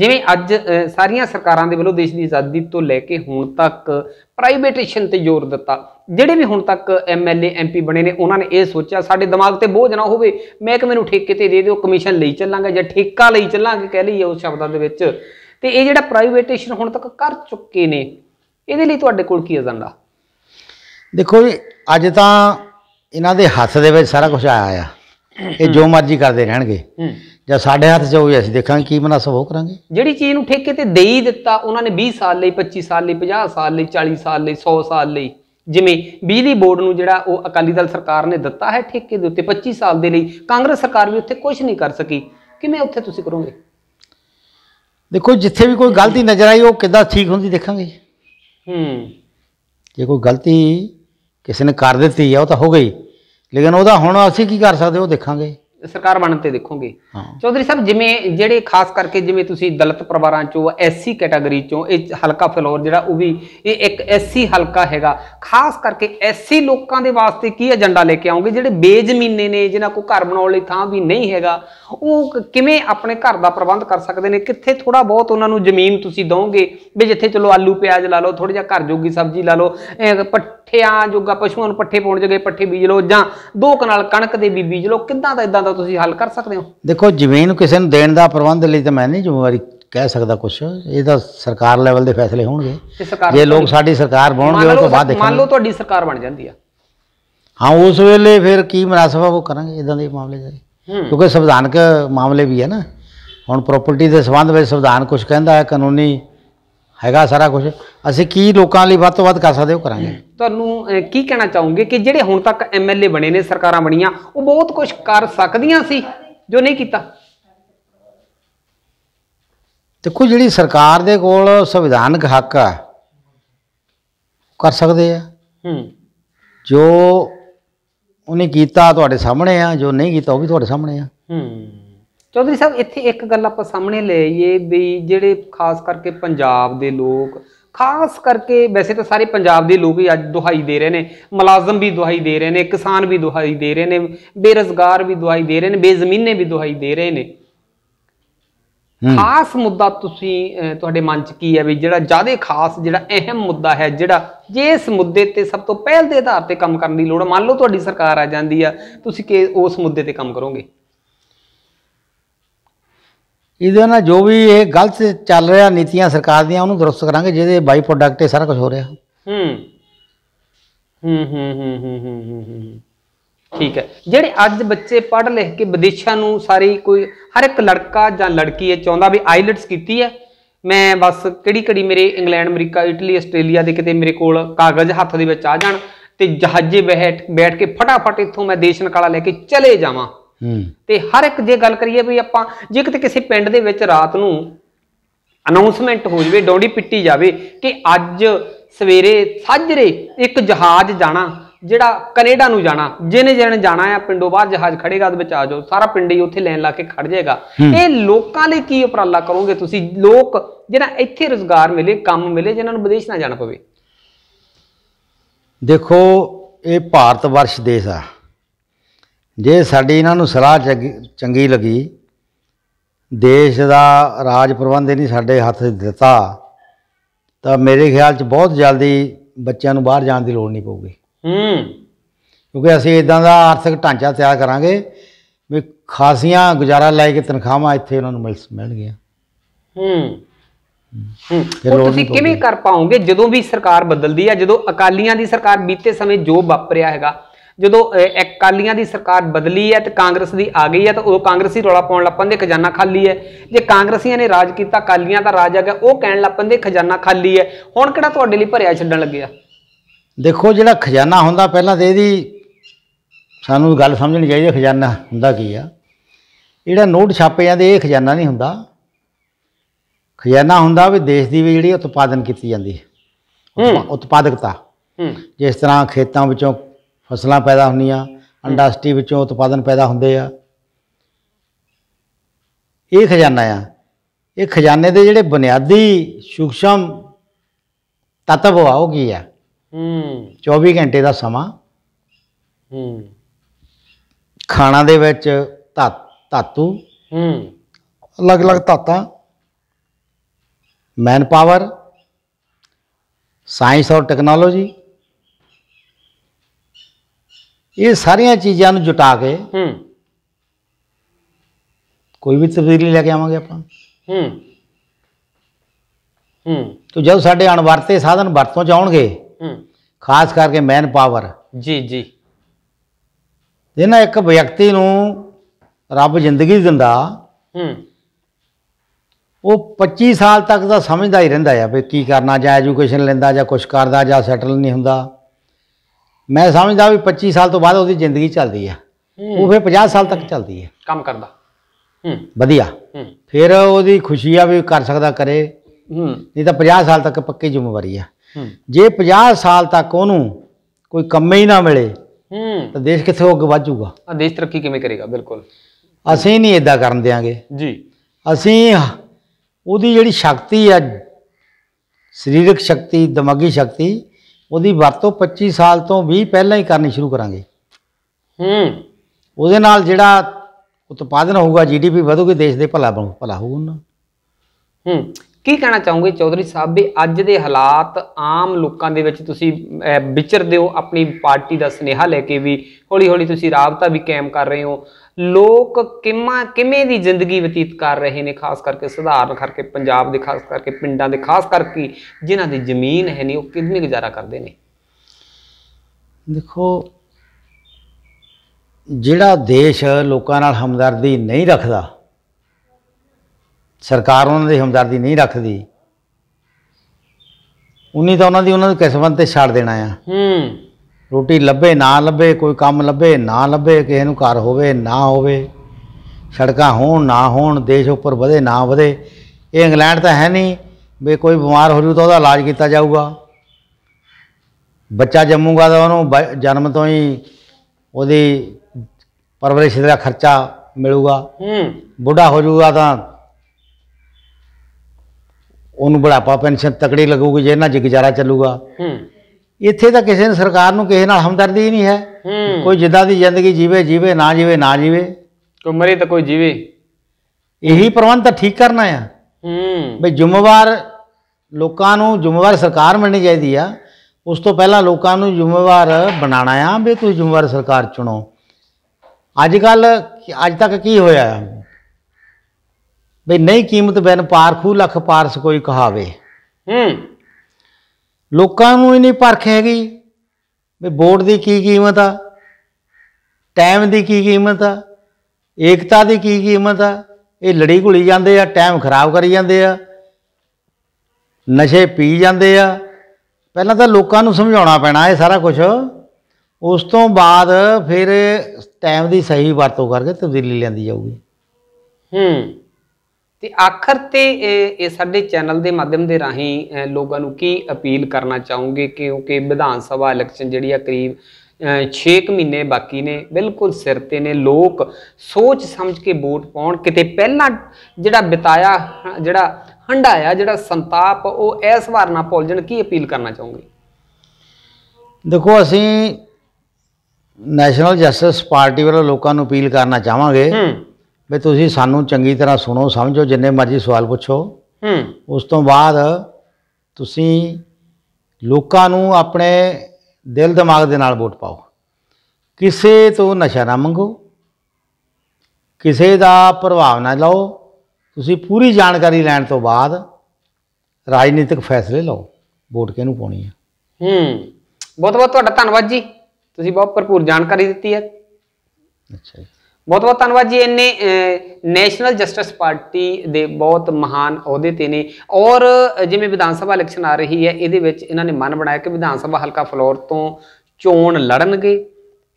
ਜਿਵੇਂ ਅੱਜ ਸਾਰੀਆਂ ਸਰਕਾਰਾਂ ਦੇ ਵੱਲੋਂ ਦੇਸ਼ ਦੀ ਆਜ਼ਾਦੀ ਤੋਂ ਲੈ ਕੇ ਹੁਣ ਤੱਕ ਪ੍ਰਾਈਵੇਟਾਈਜ਼ੇਸ਼ਨ ਤੇ ਜ਼ੋਰ ਦਿੱਤਾ ਜਿਹੜੇ ਵੀ ਹੁਣ ਤੱਕ ਐਮਐਲਏ ਐਮਪੀ ਬਣੇ ਨੇ ਉਹਨਾਂ ਨੇ ਇਹ ਸੋਚਿਆ ਸਾਡੇ ਦਿਮਾਗ ਤੇ ਬੋਝ ਨਾ ਹੋਵੇ ਮੈਂ ਇੱਕ ਮੈਨੂੰ ਠੇਕੇ ਤੇ ਦੇ ਦਿਓ ਕਮਿਸ਼ਨ ਲਈ ਚੱਲਾਂਗਾ ਜਾਂ ਠੇਕਾ ਲਈ ਚੱਲਾਂਗਾ ਕਹਿ ਲਈਏ ਉਸ ਸ਼ਬਦਾਂ ਦੇ ਵਿੱਚ ਤੇ ਇਹ ਜਿਹੜਾ ਪ੍ਰਾਈਵੇਟਾਈਜ਼ੇਸ਼ਨ ਹੁਣ ਤੱਕ ਕਰ ਚੁੱਕੇ ਨੇ ਇਹਦੇ ਲਈ ਤੁਹਾਡੇ ਕੋਲ ਕੀ ਏਜੰਡਾ ਦੇਖੋ ਜੀ ਅੱਜ ਤਾਂ ਇਹਨਾਂ ਦੇ ਹੱਥ ਦੇ ਵਿੱਚ ਸਾਰਾ ਕੁਝ ਆਇਆ ਆ ਇਹ ਜੋ ਮਰਜ਼ੀ ਕਰਦੇ ਰਹਿਣਗੇ ਜਾਂ ਸਾਡੇ ਹੱਥ 'ਚ ਹੋਈ ਅਸੀਂ ਦੇਖਾਂਗੇ ਕੀ ਮਨਸਬ ਉਹ ਕਰਾਂਗੇ ਜਿਹੜੀ ਚੀਜ਼ ਨੂੰ ਠੇਕੇ ਤੇ ਦੇਈ ਦਿੱਤਾ ਉਹਨਾਂ ਨੇ 20 ਸਾਲ ਲਈ 25 ਸਾਲ ਲਈ 50 ਸਾਲ ਲਈ 40 ਸਾਲ ਲਈ 100 ਸਾਲ ਲਈ ਜਿਵੇਂ ਬਿਜਲੀ ਬੋਰਡ ਨੂੰ ਜਿਹੜਾ ਉਹ ਅਕਾਲੀ ਦਲ ਸਰਕਾਰ ਨੇ ਦਿੱਤਾ ਹੈ ਠੇਕੇ ਦੇ ਉੱਤੇ 25 ਸਾਲ ਦੇ ਲਈ ਕਾਂਗਰਸ ਸਰਕਾਰ ਵੀ ਉੱਥੇ ਕੁਝ ਨਹੀਂ ਕਰ ਸਕੀ ਕਿਵੇਂ ਉੱਥੇ ਤੁਸੀਂ ਕਰੋਗੇ ਦੇਖੋ ਜਿੱਥੇ ਵੀ ਕੋਈ ਗਲਤੀ ਨਜ਼ਰ ਆਈ ਉਹ ਕਿੱਦਾਂ ਠੀਕ ਹੁੰਦੀ ਦੇਖਾਂਗੇ ਹੂੰ ਜੇ ਕੋਈ ਗਲਤੀ ਕਿਸੇ ਨੇ ਕਰ ਦਿੱਤੀ ਆ ਉਹ ਤਾਂ ਹੋ ਗਈ ਲੇਕਿਨ ਉਹਦਾ ਹੁਣ ਅਸੀਂ ਕੀ ਕਰ ਸਕਦੇ ਉਹ ਦੇਖਾਂਗੇ ਸਰਕਾਰ ਬਣਨ ਤੇ ਦੇਖੋਗੇ ਚੌਧਰੀ ਸਾਹਿਬ ਜਿਵੇਂ ਜਿਹੜੇ ਖਾਸ ਕਰਕੇ ਜਿਵੇਂ ਤੁਸੀਂ ਦਲਿਤ ਪਰਿਵਾਰਾਂ ਚੋਂ ਐਸਸੀ ਕੈਟਾਗਰੀ ਚੋਂ ਇਹ ਹਲਕਾ ਫਲੋਰ ਜਿਹੜਾ ਉਹ ਵੀ ਇਹ ਇੱਕ ਐਸਸੀ ਹਲਕਾ ਹੈਗਾ ਖਾਸ ਕਰਕੇ ਐਸਸੀ ਲੋਕਾਂ ਦੇ ਵਾਸਤੇ ਕੀ ਏਜੰਡਾ ਲੈ ਕੇ ਆਉਂਗੇ ਜਿਹੜੇ ਬੇਜ਼ਮੀਨੇ ਨੇ ਜਿਨ੍ਹਾਂ ਕੋ ਘਰ ਬਣਾਉਣ ਲਈ ਥਾਂ ਵੀ ਨਹੀਂ ਹੈਗਾ ਉਹ ਕਿਵੇਂ ਆਪਣੇ ਘਰ ਦਾ ਪ੍ਰਬੰਧ ਕਰ ਸਕਦੇ ਨੇ ਕਿੱਥੇ ਥੋੜਾ ਬਹੁਤ ਉਹਨਾਂ ਨੂੰ ਜ਼ਮੀਨ ਤੁਸੀਂ ਦੋਗੇ ਵੀ ਜਿੱਥੇ ਚਲੋ ਆਲੂ ਪਿਆਜ਼ ਲਾ ਲਓ ਥੋੜੀ ਜਿਹਾ ਘਰ ਜੋਗੀ ਸਬਜ਼ੀ ਲਾ ਲਓ ਪੱਠਿਆਂ ਜੋਗਾ ਪਸ਼ੂਆਂ ਨੂੰ ਪੱਠੇ ਪਾਉਣ ਜਗੇ ਪੱਠੇ ਬੀਜ ਲਓ ਜਾਂ ਦੋ ਕਨਾਲ ਕਣਕ ਦੇ ਵੀ ਬੀਜ ਲਓ ਕਿੱਦਾਂ ਦਾ ਇਦਾਂ ਦਾ ਤੁਸੀਂ ਹੱਲ ਕਰ ਸਕਦੇ ਹੋ ਦੇਖੋ ਜ਼ਮੀਨ ਕਿਸੇ ਨੂੰ ਦੇਣ ਦਾ ਪ੍ਰਬੰਧ ਲਈ ਤਾਂ ਮੈਂ ਨਹੀਂ ਜ਼ਿੰਮੇਵਾਰੀ ਕਹਿ ਸਕਦਾ ਕੁਝ ਇਹ ਤਾਂ ਸਰਕਾਰ ਲੈਵਲ ਦੇ ਫੈਸਲੇ ਹੋਣਗੇ ਜੇ ਲੋਕ ਸਾਡੀ ਸਰਕਾਰ ਬਣਨਗੇ ਉਹ ਤੋਂ ਬਾਅਦ ਦੇਖਾਂ ਮੰਨ ਲਓ ਤੁਹਾਡੀ ਸਰਕਾਰ ਬਣ ਜਾਂਦੀ ਆ ਹਾਂ ਉਸ ਵੇਲੇ ਫਿਰ ਕੀ ਮਰਾਸਫਾ ਉਹ ਕਰਾਂਗੇ ਇਦਾਂ ਦੇ ਮਾਮਲੇ ਜਾਰੀ ਕਿਉਂਕਿ ਸੰਵਿਧਾਨਕ ਮਾਮਲੇ ਵੀ ਹੈ ਨਾ ਹੁਣ ਪ੍ਰਾਪਰਟੀ ਦੇ ਸੰਬੰਧ ਵਿੱਚ ਸੰਵਿਧਾਨ ਕੁਝ ਕਹਿੰਦਾ ਹੈ ਕਾਨੂੰਨੀ ਹੈਗਾ ਸਾਰਾ ਕੁਝ ਅਸੀਂ ਕੀ ਲੋਕਾਂ ਲਈ ਵੱਧ ਤੋਂ ਵੱਧ ਕਰ ਸਕਦੇ ਹੋ ਕਰਾਂਗੇ ਤੁਹਾਨੂੰ ਕੀ ਕਹਿਣਾ ਚਾਹੋਗੇ ਕਿ ਜਿਹੜੇ ਹੁਣ ਤੱਕ ਐਮਐਲਏ ਬਣੇ ਨੇ ਸਰਕਾਰਾਂ ਬਣੀਆਂ ਉਹ ਬਹੁਤ ਕੁਝ ਕਰ ਸਕਦੀਆਂ ਸੀ ਜੋ ਨਹੀਂ ਕੀਤਾ ਦੇਖੋ ਜਿਹੜੀ ਸਰਕਾਰ ਦੇ ਕੋਲ ਸੰਵਿਧਾਨਕ ਹੱਕ ਆ ਕਰ ਸਕਦੇ ਆ ਹੂੰ ਜੋ ਉਹਨੇ ਕੀਤਾ ਤੁਹਾਡੇ ਸਾਹਮਣੇ ਆ ਜੋ ਨਹੀਂ ਕੀਤਾ ਉਹ ਵੀ ਤੁਹਾਡੇ ਸਾਹਮਣੇ ਆ ਹੂੰ ਚੌਧਰੀ ਸਾਹਿਬ ਇੱਥੇ ਇੱਕ ਗੱਲ ਆਪਾਂ ਸਾਹਮਣੇ ਲੈ ਆਈਏ ਵੀ ਜਿਹੜੇ ਖਾਸ ਕਰਕੇ ਪੰਜਾਬ ਦੇ ਲੋਕ ਖਾਸ ਕਰਕੇ ਵੈਸੇ ਤਾਂ ਸਾਰੇ ਪੰਜਾਬ ਦੇ ਲੋਕ ਹੀ ਅੱਜ ਦੁਹਾਈ ਦੇ ਰਹੇ ਨੇ ਮਲਾਜ਼ਮ ਵੀ ਦੁਹਾਈ ਦੇ ਰਹੇ ਨੇ ਕਿਸਾਨ ਵੀ ਦੁਹਾਈ ਦੇ ਰਹੇ ਨੇ ਬੇਰੋਜ਼ਗਾਰ ਵੀ ਦੁਹਾਈ ਦੇ ਰਹੇ ਨੇ ਬੇਜ਼ਮੀਨੇ ਵੀ ਦੁਹਾਈ ਦੇ ਰਹੇ ਨੇ ਖਾਸ ਮੁੱਦਾ ਤੁਸੀਂ ਤੁਹਾਡੇ ਮਨ 'ਚ ਕੀ ਹੈ ਵੀ ਜਿਹੜਾ ਜ਼ਿਆਦਾ ਖਾਸ ਜਿਹੜਾ ਅਹਿਮ ਮੁੱਦਾ ਹੈ ਜਿਹੜਾ ਜੇ ਇਸ ਮੁੱਦੇ ਤੇ ਸਭ ਤੋਂ ਪਹਿਲ ਦੇ ਆਧਾਰ ਤੇ ਕੰਮ ਕਰਨ ਦੀ ਲੋੜ ਮੰਨ ਲਓ ਤੁਹਾਡੀ ਸਰਕਾਰ ਆ ਜਾਂਦੀ ਆ ਤੁਸੀਂ ਕਿ ਉਸ ਮੁੱਦੇ ਤੇ ਕੰਮ ਕਰੋਗੇ ਇਹਦੇ ਨਾਲ ਜੋ ਵੀ ਇਹ ਗਲਤ ਚੱਲ ਰਿਹਾ ਨੀਤੀਆਂ ਸਰਕਾਰ ਦੀਆਂ ਉਹਨੂੰ ਦਰੁਸਤ ਕਰਾਂਗੇ ਜਿਹਦੇ ਬਾਈ ਪ੍ਰੋਡਕਟ ਇਹ ਸਾਰਾ ਕੁਝ ਹੋ ਰਿਹਾ ਹੂੰ ਹੂੰ ਹੂੰ ਹੂੰ ਹੂੰ ਹੂੰ ਠੀਕ ਹੈ ਜਿਹੜੇ ਅੱਜ ਬੱਚੇ ਪੜ੍ਹ ਲਿਖ ਕੇ ਵਿਦੇਸ਼ਾਂ ਨੂੰ ਸਾਰੀ ਕੋਈ ਹਰ ਇੱਕ ਲੜਕਾ ਜਾਂ ਲੜਕੀ ਇਹ ਚਾਹੁੰਦਾ ਵੀ ਆਈਲਟਸ ਕੀਤੀ ਹੈ ਮੈਂ ਬਸ ਕਿਹੜੀ ਕਿਹੜੀ ਮੇਰੇ ਇੰਗਲੈਂਡ ਅਮਰੀਕਾ ਇਟਲੀ ਆਸਟ੍ਰੇਲੀਆ ਦੇ ਕਿਤੇ ਮੇਰੇ ਕੋਲ ਕਾਗਜ਼ ਹੱਥ ਦੇ ਵਿੱਚ ਆ ਜਾਣ ਤੇ ਜਹਾਜ਼ੇ ਬੈਠ ਬੈਠ ਕੇ ਫਟਾਫਟ ਇੱਥੋਂ ਮੈਂ ਦੇਸ਼ ਨਿਕਾਲਾ ਲੈ ਕੇ ਚਲੇ ਜਾਵਾਂ ਤੇ ਹਰ ਇੱਕ ਜੇ ਗੱਲ ਕਰੀਏ ਵੀ ਆਪਾਂ ਜੇ ਕਿਤੇ ਕਿਸੇ ਪਿੰਡ ਦੇ ਵਿੱਚ ਰਾਤ ਨੂੰ ਅਨਾਉਂਸਮੈਂਟ ਹੋ ਜਵੇ ਡੌਂਡੀ ਪਿੱਟੀ ਜਾਵੇ ਕਿ ਅੱਜ ਸਵੇਰੇ ਸਾਜਰੇ ਇੱਕ ਜਹਾਜ਼ ਜਾਣਾ ਜਿਹੜਾ ਕੈਨੇਡਾ ਨੂੰ ਜਾਣਾ ਜਿਹਨੇ ਜਿਹਨੇ ਜਾਣਾ ਆ ਪਿੰਡੋਂ ਬਾਹਰ ਜਹਾਜ਼ ਖੜੇਗਾ ਉਹਦੇ ਵਿੱਚ ਆ ਜਾਓ ਸਾਰਾ ਪਿੰਡ ਹੀ ਉੱਥੇ ਲਾਈਨ ਲਾ ਕੇ ਖੜ ਜਾਏਗਾ ਇਹ ਲੋਕਾਂ ਲਈ ਕੀ ਉਪਰਾਲਾ ਕਰੋਗੇ ਤੁਸੀਂ ਲੋਕ ਜਿਹੜਾ ਇੱਥੇ ਰੋਜ਼ਗਾਰ ਮਿਲੇ ਕੰਮ ਮਿਲੇ ਜਿਹਨਾਂ ਨੂੰ ਵਿਦੇਸ਼ ਨਾ ਜਾਣਾ ਪਵੇ ਦੇਖੋ ਇਹ ਭਾਰਤ ਵਰਸ਼ ਦੇਸ਼ ਆ ਜੇ ਸਾਡੀ ਇਹਨਾਂ ਨੂੰ ਸਲਾਹ ਚੰਗੀ ਲੱਗੀ ਦੇਸ਼ ਦਾ ਰਾਜ ਪ੍ਰਬੰਧ ਇਹਨੇ ਸਾਡੇ ਹੱਥ ਦਿੱਤਾ ਤਾਂ ਮੇਰੇ ਖਿਆਲ 'ਚ ਬਹੁਤ ਜਲਦੀ ਬੱਚਿਆਂ ਨੂੰ ਬਾਹਰ ਜਾਣ ਦੀ ਲੋੜ ਨਹੀਂ ਪਊਗੀ ਹੂੰ ਕਿਉਂਕਿ ਅਸੀਂ ਇਦਾਂ ਦਾ ਆਰਥਿਕ ਢਾਂਚਾ ਤਿਆਰ ਕਰਾਂਗੇ ਵੀ ਖਾਸੀਆਂ ਗੁਜ਼ਾਰਾ ਲੈ ਕੇ ਤਨਖਾਹਾਂ ਇੱਥੇ ਉਹਨਾਂ ਨੂੰ ਮਿਲ ਮਿਲਣਗੀਆਂ ਹੂੰ ਉਹ ਤੁਸੀਂ ਕਿਵੇਂ ਕਰ ਪਾਉਂਗੇ ਜਦੋਂ ਵੀ ਸਰਕਾਰ ਬਦਲਦੀ ਹੈ ਜਦੋਂ ਅਕਾਲੀਆਂ ਦੀ ਸਰਕਾਰ ਬੀਤੇ ਸਮੇਂ ਜੋ ਵਾਪਰਿਆ ਹੈਗਾ ਜਦੋਂ ਅਕਾਲੀਆਂ ਦੀ ਸਰਕਾਰ ਬਦਲੀ ਹੈ ਤੇ ਕਾਂਗਰਸ ਦੀ ਆ ਗਈ ਹੈ ਤਾਂ ਉਹ ਕਾਂਗਰਸੀ ਰੌਲਾ ਪਾਉਣ ਲੱਪਣ ਦੇ ਖਜ਼ਾਨਾ ਖਾਲੀ ਹੈ ਜੇ ਕਾਂਗਰਸੀਆਂ ਨੇ ਰਾਜ ਕੀਤਾ ਅਕਾਲੀਆਂ ਦਾ ਰਾਜ ਹੈਗਾ ਉਹ ਕਹਿਣ ਲੱਪਣ ਦੇ ਖਜ਼ਾਨਾ ਖਾਲੀ ਹੈ ਹੁਣ ਕਿਹੜਾ ਤੁਹਾਡੇ ਲਈ ਭਰਿਆ ਛੱਡਣ ਲੱਗਿਆ ਦੇਖੋ ਜਿਹੜਾ ਖਜ਼ਾਨਾ ਹੁੰਦਾ ਪਹਿਲਾਂ ਤੇ ਇਹਦੀ ਸਾਨੂੰ ਗੱਲ ਸਮਝਣੀ ਚਾਹੀਦੀ ਖਜ਼ਾਨਾ ਹੁੰਦਾ ਕੀ ਆ ਜਿਹੜਾ ਨੋਟ ਛਾਪੇ ਜਾਂਦੇ ਇਹ ਖਜ਼ਾਨਾ ਨਹੀਂ ਹੁੰਦਾ ਖਜ਼ਾਨਾ ਹੁੰਦਾ ਵੀ ਦੇਸ਼ ਦੀ ਵੀ ਜਿਹੜੀ ਉਤਪਾਦਨ ਕੀਤੀ ਜਾਂਦੀ ਹੈ ਉਤਪਾਦਕਤਾ ਜਿਸ ਤਰ੍ਹਾਂ ਖੇਤਾਂ ਵਿੱਚੋਂ ਫਸਲਾਂ ਪੈਦਾ ਹੁੰਦੀਆਂ ਇੰਡਸਟਰੀ ਵਿੱਚੋਂ ਉਤਪਾਦਨ ਪੈਦਾ ਹੁੰਦੇ ਆ ਇਹ ਖਜ਼ਾਨਾ ਆ ਇਹ ਖਜ਼ਾਨੇ ਦੇ ਜਿਹੜੇ ਬੁਨਿਆਦੀ ਸੂਖਸ਼ਮ ਤਤਵ ਆ ਉਹ ਕੀ ਆ ਹੂੰ 24 ਘੰਟੇ ਦਾ ਸਮਾਂ ਹੂੰ ਖਾਣਾ ਦੇ ਵਿੱਚ ਧਾਤੂ ਹੂੰ ਅਲੱਗ-ਅਲੱਗ ਧਾਤਾਂ ਮੈਨ ਪਾਵਰ ਸਾਇੰਸ ਔਰ ਟੈਕਨੋਲੋਜੀ ਇਹ ਸਾਰੀਆਂ ਚੀਜ਼ਾਂ ਨੂੰ ਜੁਟਾ ਕੇ ਹੂੰ ਕੋਈ ਵੀ ਤਬਦੀਲੀ ਲੈ ਕੇ ਆਵਾਂਗੇ ਆਪਾਂ ਹੂੰ ਹੂੰ ਤੋ ਜਦ ਸਾਡੇ ਅਣਵਰਤੇ ਸਾਧਨ ਵਰਤੋਂ ਚ ਆਉਣਗੇ ਹੂੰ ਖਾਸ ਕਰਕੇ ਮੈਨ ਪਾਵਰ ਜੀ ਜੀ ਇਹਨਾਂ ਇੱਕ ਵਿਅਕਤੀ ਨੂੰ ਰੱਬ ਜ਼ਿੰਦਗੀ ਦਿੰਦਾ ਹੂੰ ਉਹ 25 ਸਾਲ ਤੱਕ ਦਾ ਸਮਝਦਾ ਹੀ ਰਹਿੰਦਾ ਆ ਵੀ ਕੀ ਕਰਨਾ ਜਾਂ ਐਜੂਕੇਸ਼ਨ ਲੈਂਦਾ ਜਾਂ ਕੁਝ ਕਰਦਾ ਜਾਂ ਸੈਟਲ ਨਹੀਂ ਹੁੰਦਾ ਮੈਂ ਸਮਝਦਾ ਵੀ 25 ਸਾਲ ਤੋਂ ਬਾਅਦ ਉਹਦੀ ਜ਼ਿੰਦਗੀ ਚੱਲਦੀ ਆ ਉਹ ਫਿਰ 50 ਸਾਲ ਤੱਕ ਚੱਲਦੀ ਆ ਕੰਮ ਕਰਦਾ ਹੂੰ ਵਧੀਆ ਹੂੰ ਫਿਰ ਉਹਦੀ ਖੁਸ਼ੀ ਆ ਵੀ ਕਰ ਸਕਦਾ ਕਰੇ ਹੂੰ ਨਹੀਂ ਤਾਂ 50 ਸਾਲ ਤੱਕ ਪੱਕੀ ਜ਼ਿੰਮੇਵਾਰੀ ਆ ਜੇ 50 ਸਾਲ ਤੱਕ ਉਹਨੂੰ ਕੋਈ ਕੰਮ ਹੀ ਨਾ ਮਿਲੇ ਹੂੰ ਤਾਂ ਦੇਸ਼ ਕਿੱਥੇ ਅੱਗੇ ਵਧੂਗਾ ਆ ਦੇਸ਼ ਤਰੱਕੀ ਕਿਵੇਂ ਕਰੇਗਾ ਬਿਲਕੁਲ ਅਸੀਂ ਨਹੀਂ ਇਦਾਂ ਕਰਨ ਦੇਾਂਗੇ ਜੀ ਅਸੀਂ ਉਹਦੀ ਜਿਹੜੀ ਸ਼ਕਤੀ ਆ ਸਰੀਰਕ ਸ਼ਕਤੀ ਦਿਮਾਗੀ ਸ਼ਕਤੀ ਉਹਦੀ ਵਰਤੋਂ 25 ਸਾਲ ਤੋਂ ਵੀ ਪਹਿਲਾਂ ਹੀ ਕਰਨੀ ਸ਼ੁਰੂ ਕਰਾਂਗੇ ਹੂੰ ਉਹਦੇ ਨਾਲ ਜਿਹੜਾ ਉਤਪਾਦਨ ਹੋਊਗਾ ਜੀਡੀਪੀ ਵਧੂਗੀ ਦੇਸ਼ ਦੇ ਭਲਾ ਭਲਾ ਹੋਊਗਾ ਹੂੰ ਕੀ ਕਹਿਣਾ ਚਾਹੋਗੇ ਚੌਧਰੀ ਸਾਹਿਬ ਵੀ ਅੱਜ ਦੇ ਹਾਲਾਤ ਆਮ ਲੋਕਾਂ ਦੇ ਵਿੱਚ ਤੁਸੀਂ ਵਿਚਰਦੇ ਹੋ ਆਪਣੀ ਪਾਰਟੀ ਦਾ ਸਨੇਹਾ ਲੈ ਕੇ ਵੀ ਹੌਲੀ ਹੌਲੀ ਤੁਸੀਂ ਰਾਬਤਾ ਵੀ ਕਾਇਮ ਕਰ ਰਹੇ ਹੋ ਲੋਕ ਕਿੰਮਾ ਕਿਵੇਂ ਦੀ ਜ਼ਿੰਦਗੀ ਬਤੀਤ ਕਰ ਰਹੇ ਨੇ ਖਾਸ ਕਰਕੇ ਸੁਧਾਰਨ ਕਰਕੇ ਪੰਜਾਬ ਦੇ ਖਾਸ ਕਰਕੇ ਪਿੰਡਾਂ ਦੇ ਖਾਸ ਕਰਕੇ ਜਿਨ੍ਹਾਂ ਦੀ ਜ਼ਮੀਨ ਹੈ ਨਹੀਂ ਉਹ ਕਿੰਨੇ ਗੁਜ਼ਾਰਾ ਕਰਦੇ ਨੇ ਦੇਖੋ ਜਿਹੜਾ ਦੇਸ਼ ਲੋਕਾਂ ਨਾਲ ਹਮਦਰਦੀ ਨਹੀਂ ਰੱਖਦਾ ਸਰਕਾਰ ਉਹਨਾਂ ਦੀ ਹਮਦਰਦੀ ਨਹੀਂ ਰੱਖਦੀ ਉਨੀ ਤਾਂ ਉਹਨਾਂ ਦੀ ਉਹਨਾਂ ਨੂੰ ਕਿਸਮਤ ਤੇ ਛੱਡ ਦੇਣਾ ਆ ਹੂੰ ਰੋਟੀ ਲੱਭੇ ਨਾ ਲੱਭੇ ਕੋਈ ਕੰਮ ਲੱਭੇ ਨਾ ਲੱਭੇ ਕਿਸੇ ਨੂੰ ਘਰ ਹੋਵੇ ਨਾ ਹੋਵੇ ਸੜਕਾਂ ਹੋਣ ਨਾ ਹੋਣ ਦੇਸ਼ ਉੱਪਰ ਵਧੇ ਨਾ ਵਧੇ ਇਹ ਇੰਗਲੈਂਡ ਤਾਂ ਹੈ ਨਹੀਂ ਵੀ ਕੋਈ ਬਿਮਾਰ ਹੋ ਜੂ ਤਾਂ ਉਹਦਾ ਇਲਾਜ ਕੀਤਾ ਜਾਊਗਾ ਬੱਚਾ ਜੰਮੂਗਾ ਤਾਂ ਉਹਨੂੰ ਜਨਮ ਤੋਂ ਹੀ ਉਹਦੀ ਪਰਵਰਿਸ਼ ਦਾ ਖਰਚਾ ਮਿਲੂਗਾ ਹੂੰ ਬੁੱਢਾ ਹੋ ਜੂਗਾ ਤਾਂ ਉਹਨੂੰ ਬੜਾਪਾ ਪੈਨਸ਼ਨ ਤਕੜੀ ਲੱਗੂਗੀ ਜੇ ਇਹਨਾਂ ਜਿਗਜਾਰਾ ਗੁਜ਼ਾਰਾ ਚੱਲੂਗਾ ਹੂੰ ਇੱਥੇ ਤਾਂ ਕਿਸੇ ਨੇ ਸਰਕਾਰ ਨੂੰ ਕਿਸੇ ਨਾਲ ਹਮਦਰਦੀ ਹੀ ਨਹੀਂ ਹੈ ਹੂੰ ਕੋਈ ਜਿੱਦਾਂ ਦੀ ਜ਼ਿੰਦਗੀ ਜੀਵੇ ਜੀਵੇ ਨਾ ਜੀਵੇ ਨਾ ਜੀਵੇ ਕੋਈ ਮਰੇ ਤਾਂ ਕੋਈ ਜੀਵੇ ਇਹੀ ਪ੍ਰਬੰਧ ਤਾਂ ਠੀਕ ਕਰਨਾ ਆ ਹੂੰ ਬਈ ਜ਼ਿੰਮੇਵਾਰ ਲੋਕਾਂ ਨੂੰ ਜ਼ਿੰਮੇਵਾਰ ਸਰਕਾਰ ਮੰਨਣੀ ਚਾਹੀਦੀ ਆ ਉਸ ਤੋਂ ਪਹਿਲਾਂ ਲੋਕਾਂ ਨੂੰ ਜ਼ਿੰਮੇਵਾਰ ਬਣਾਉਣਾ ਆ ਵੀ ਤੁਸੀਂ ਜ਼ਿੰਮੇਵਾਰ ਸਰਕਾਰ ਚੁਣੋ ਅੱਜ ਕੱਲ ਅੱਜ ਤੱਕ ਕੀ ਹੋਇਆ ਬਈ ਨਹੀਂ ਕੀਮਤ ਬੈਨ ਪਾਰਖੂ ਲੱਖ ਪਾਰਸ ਕੋਈ ਕਹਾਵੇ ਹੂੰ ਲੋਕਾਂ ਨੂੰ ਹੀ ਨਹੀਂ ਪਰਖ ਹੈਗੀ ਵੀ ਵੋਟ ਦੀ ਕੀ ਕੀਮਤ ਆ ਟਾਈਮ ਦੀ ਕੀ ਕੀਮਤ ਆ ਏਕਤਾ ਦੀ ਕੀ ਕੀਮਤ ਆ ਇਹ ਲੜੀ ਘੁਲੀ ਜਾਂਦੇ ਆ ਟਾਈਮ ਖਰਾਬ ਕਰੀ ਜਾਂਦੇ ਆ ਨਸ਼ੇ ਪੀ ਜਾਂਦੇ ਆ ਪਹਿਲਾਂ ਤਾਂ ਲੋਕਾਂ ਨੂੰ ਸਮਝਾਉਣਾ ਪੈਣਾ ਇਹ ਸਾਰਾ ਕੁਝ ਉਸ ਤੋਂ ਬਾਅਦ ਫਿਰ ਟਾਈਮ ਦੀ ਸਹੀ ਵਰਤੋਂ ਕਰਕੇ ਤਬਦੀਲੀ ਲਿਆਂਦੀ ਜਾਊਗੀ ਹੂੰ ਤੇ ਆਖਰ ਤੇ ਇਹ ਸਾਡੇ ਚੈਨਲ ਦੇ ਮਾਧਿਅਮ ਦੇ ਰਾਹੀਂ ਲੋਕਾਂ ਨੂੰ ਕੀ ਅਪੀਲ ਕਰਨਾ ਚਾਹੋਗੇ ਕਿਉਂਕਿ ਵਿਧਾਨ ਸਭਾ ਇਲੈਕਸ਼ਨ ਜਿਹੜੀ ਆ ਕਰੀਬ 6 ਮਹੀਨੇ ਬਾਕੀ ਨੇ ਬਿਲਕੁਲ ਸਿਰ ਤੇ ਨੇ ਲੋਕ ਸੋਚ ਸਮਝ ਕੇ ਵੋਟ ਪਾਉਣ ਕਿਤੇ ਪਹਿਲਾਂ ਜਿਹੜਾ ਬਿਤਾਇਆ ਜਿਹੜਾ ਹੰਡਾਇਆ ਜਿਹੜਾ ਸੰਤਾਪ ਉਹ ਇਸ ਵਾਰ ਨਾ ਭੁੱਲ ਜਾਣ ਕੀ ਅਪੀਲ ਕਰਨਾ ਚਾਹੋਗੇ ਦੇਖੋ ਅਸੀਂ ਨੈਸ਼ਨਲ ਜਸਟਿਸ ਪਾਰਟੀ ਵਾਲੇ ਲੋਕਾਂ ਨੂੰ ਅਪੀਲ ਕਰਨਾ ਚਾਹਾਂਗੇ ਵੀ ਤੁਸੀਂ ਸਾਨੂੰ ਚੰਗੀ ਤਰ੍ਹਾਂ ਸੁਣੋ ਸਮਝੋ ਜਿੰਨੇ ਮਰਜ਼ੀ ਸਵਾਲ ਪੁੱਛੋ ਹੂੰ ਉਸ ਤੋਂ ਬਾਅਦ ਤੁਸੀਂ ਲੋਕਾਂ ਨੂੰ ਆਪਣੇ ਦਿਲ ਦਿਮਾਗ ਦੇ ਨਾਲ ਵੋਟ ਪਾਓ ਕਿਸੇ ਤੋਂ ਨਸ਼ਾ ਨਾ ਮੰਗੋ ਕਿਸੇ ਦਾ ਪ੍ਰਭਾਵ ਨਾ ਲਓ ਤੁਸੀਂ ਪੂਰੀ ਜਾਣਕਾਰੀ ਲੈਣ ਤੋਂ ਬਾਅਦ ਰਾਜਨੀਤਿਕ ਫੈਸਲੇ ਲਓ ਵੋਟ ਕਿਹਨੂੰ ਪਾਉਣੀ ਹੈ ਹੂੰ ਬਹੁਤ ਬਹੁਤ ਤੁਹਾਡਾ ਧੰਨਵਾਦ ਜੀ ਤੁਸੀਂ ਬਹੁਤ ਭਰਪੂਰ ਜਾਣਕਾਰੀ ਦਿੱਤੀ ਹੈ ਅੱਛਾ ਜੀ ਬਹੁਤ ਬਹੁਤ ਧੰਨਵਾਦ ਜੀ ਇਹਨੇ ਨੈਸ਼ਨਲ ਜਸਟਿਸ ਪਾਰਟੀ ਦੇ ਬਹੁਤ ਮਹਾਨ ਅਹੁਦੇ ਤੇ ਨੇ ਔਰ ਜਿਵੇਂ ਵਿਧਾਨ ਸਭਾ ਇਲੈਕਸ਼ਨ ਆ ਰਹੀ ਹੈ ਇਹਦੇ ਵਿੱਚ ਇਹਨਾਂ ਨੇ ਮਨ ਬਣਾਇਆ ਕਿ ਵਿਧਾਨ ਸਭਾ ਹਲਕਾ ਫਲੋਰ ਤੋਂ ਚੋਣ ਲੜਨਗੇ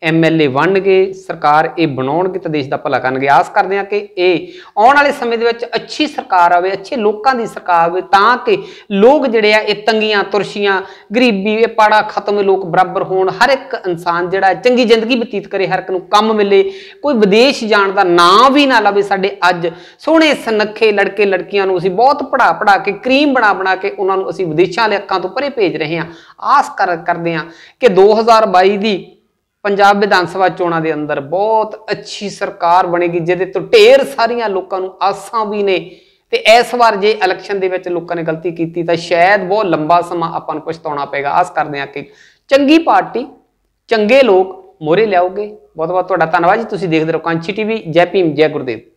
ਐਮਐਲਏ ਵੰਡਗੇ ਸਰਕਾਰ ਇਹ ਬਣਾਉਣਗੇ ਤੇ ਦੇਸ਼ ਦਾ ਭਲਾ ਕਰਨਗੇ ਆਸ ਕਰਦੇ ਹਾਂ ਕਿ ਇਹ ਆਉਣ ਵਾਲੇ ਸਮੇਂ ਦੇ ਵਿੱਚ ਅੱਛੀ ਸਰਕਾਰ ਆਵੇ ਅੱਛੇ ਲੋਕਾਂ ਦੀ ਸਰਕਾਰ ਆਵੇ ਤਾਂ ਕਿ ਲੋਕ ਜਿਹੜੇ ਆ ਇਹ ਤੰਗੀਆਂ ਤੁਰਸ਼ੀਆਂ ਗਰੀਬੀ ਇਹ ਪਾੜਾ ਖਤਮ ਲੋਕ ਬਰਾਬਰ ਹੋਣ ਹਰ ਇੱਕ ਇਨਸਾਨ ਜਿਹੜਾ ਚੰਗੀ ਜ਼ਿੰਦਗੀ ਬਤੀਤ ਕਰੇ ਹਰ ਇੱਕ ਨੂੰ ਕੰਮ ਮਿਲੇ ਕੋਈ ਵਿਦੇਸ਼ ਜਾਣ ਦਾ ਨਾਂ ਵੀ ਨਾ ਲਵੇ ਸਾਡੇ ਅੱਜ ਸੋਹਣੇ ਸੁਨੱਖੇ ਲੜਕੇ ਲੜਕੀਆਂ ਨੂੰ ਅਸੀਂ ਬਹੁਤ ਪੜਾ ਪੜਾ ਕੇ ਕਰੀਮ ਬਣਾ ਬਣਾ ਕੇ ਉਹਨਾਂ ਨੂੰ ਅਸੀਂ ਵਿਦੇਸ਼ਾਂ ਦੇ ਅੱਖਾਂ ਤੋਂ ਪਰੇ ਭੇਜ ਰਹੇ ਹਾਂ ਆਸ ਕਰਦੇ ਹਾਂ ਕਿ 2022 ਦੀ ਪੰਜਾਬ ਵਿਧਾਨ ਸਭਾ ਚੋਣਾਂ ਦੇ ਅੰਦਰ ਬਹੁਤ ਅੱਛੀ ਸਰਕਾਰ ਬਣੇਗੀ ਜਿਹਦੇ ਤੋਂ ਢੇਰ ਸਾਰੀਆਂ ਲੋਕਾਂ ਨੂੰ ਆਸਾਂ ਵੀ ਨੇ ਤੇ ਇਸ ਵਾਰ ਜੇ ਇਲੈਕਸ਼ਨ ਦੇ ਵਿੱਚ ਲੋਕਾਂ ਨੇ ਗਲਤੀ ਕੀਤੀ ਤਾਂ ਸ਼ਾਇਦ ਬਹੁਤ ਲੰਬਾ ਸਮਾਂ ਆਪਾਂ ਨੂੰ ਪਛਤਾਉਣਾ ਪਏਗਾ ਆਸ ਕਰਦੇ ਹਾਂ ਕਿ ਚੰਗੀ ਪਾਰਟੀ ਚੰਗੇ ਲੋਕ ਮੋਰੇ ਲਿਆਓਗੇ ਬਹੁਤ ਬਹੁਤ ਤੁਹਾਡਾ ਧੰਨਵਾਦ ਜੀ ਤੁਸੀਂ ਦੇਖਦੇ ਰਹੋ ਕਾਂਚੀ ਟੀਵੀ ਜੈ ਭੀਮ ਜੈ ਗੁਰਦੇਵ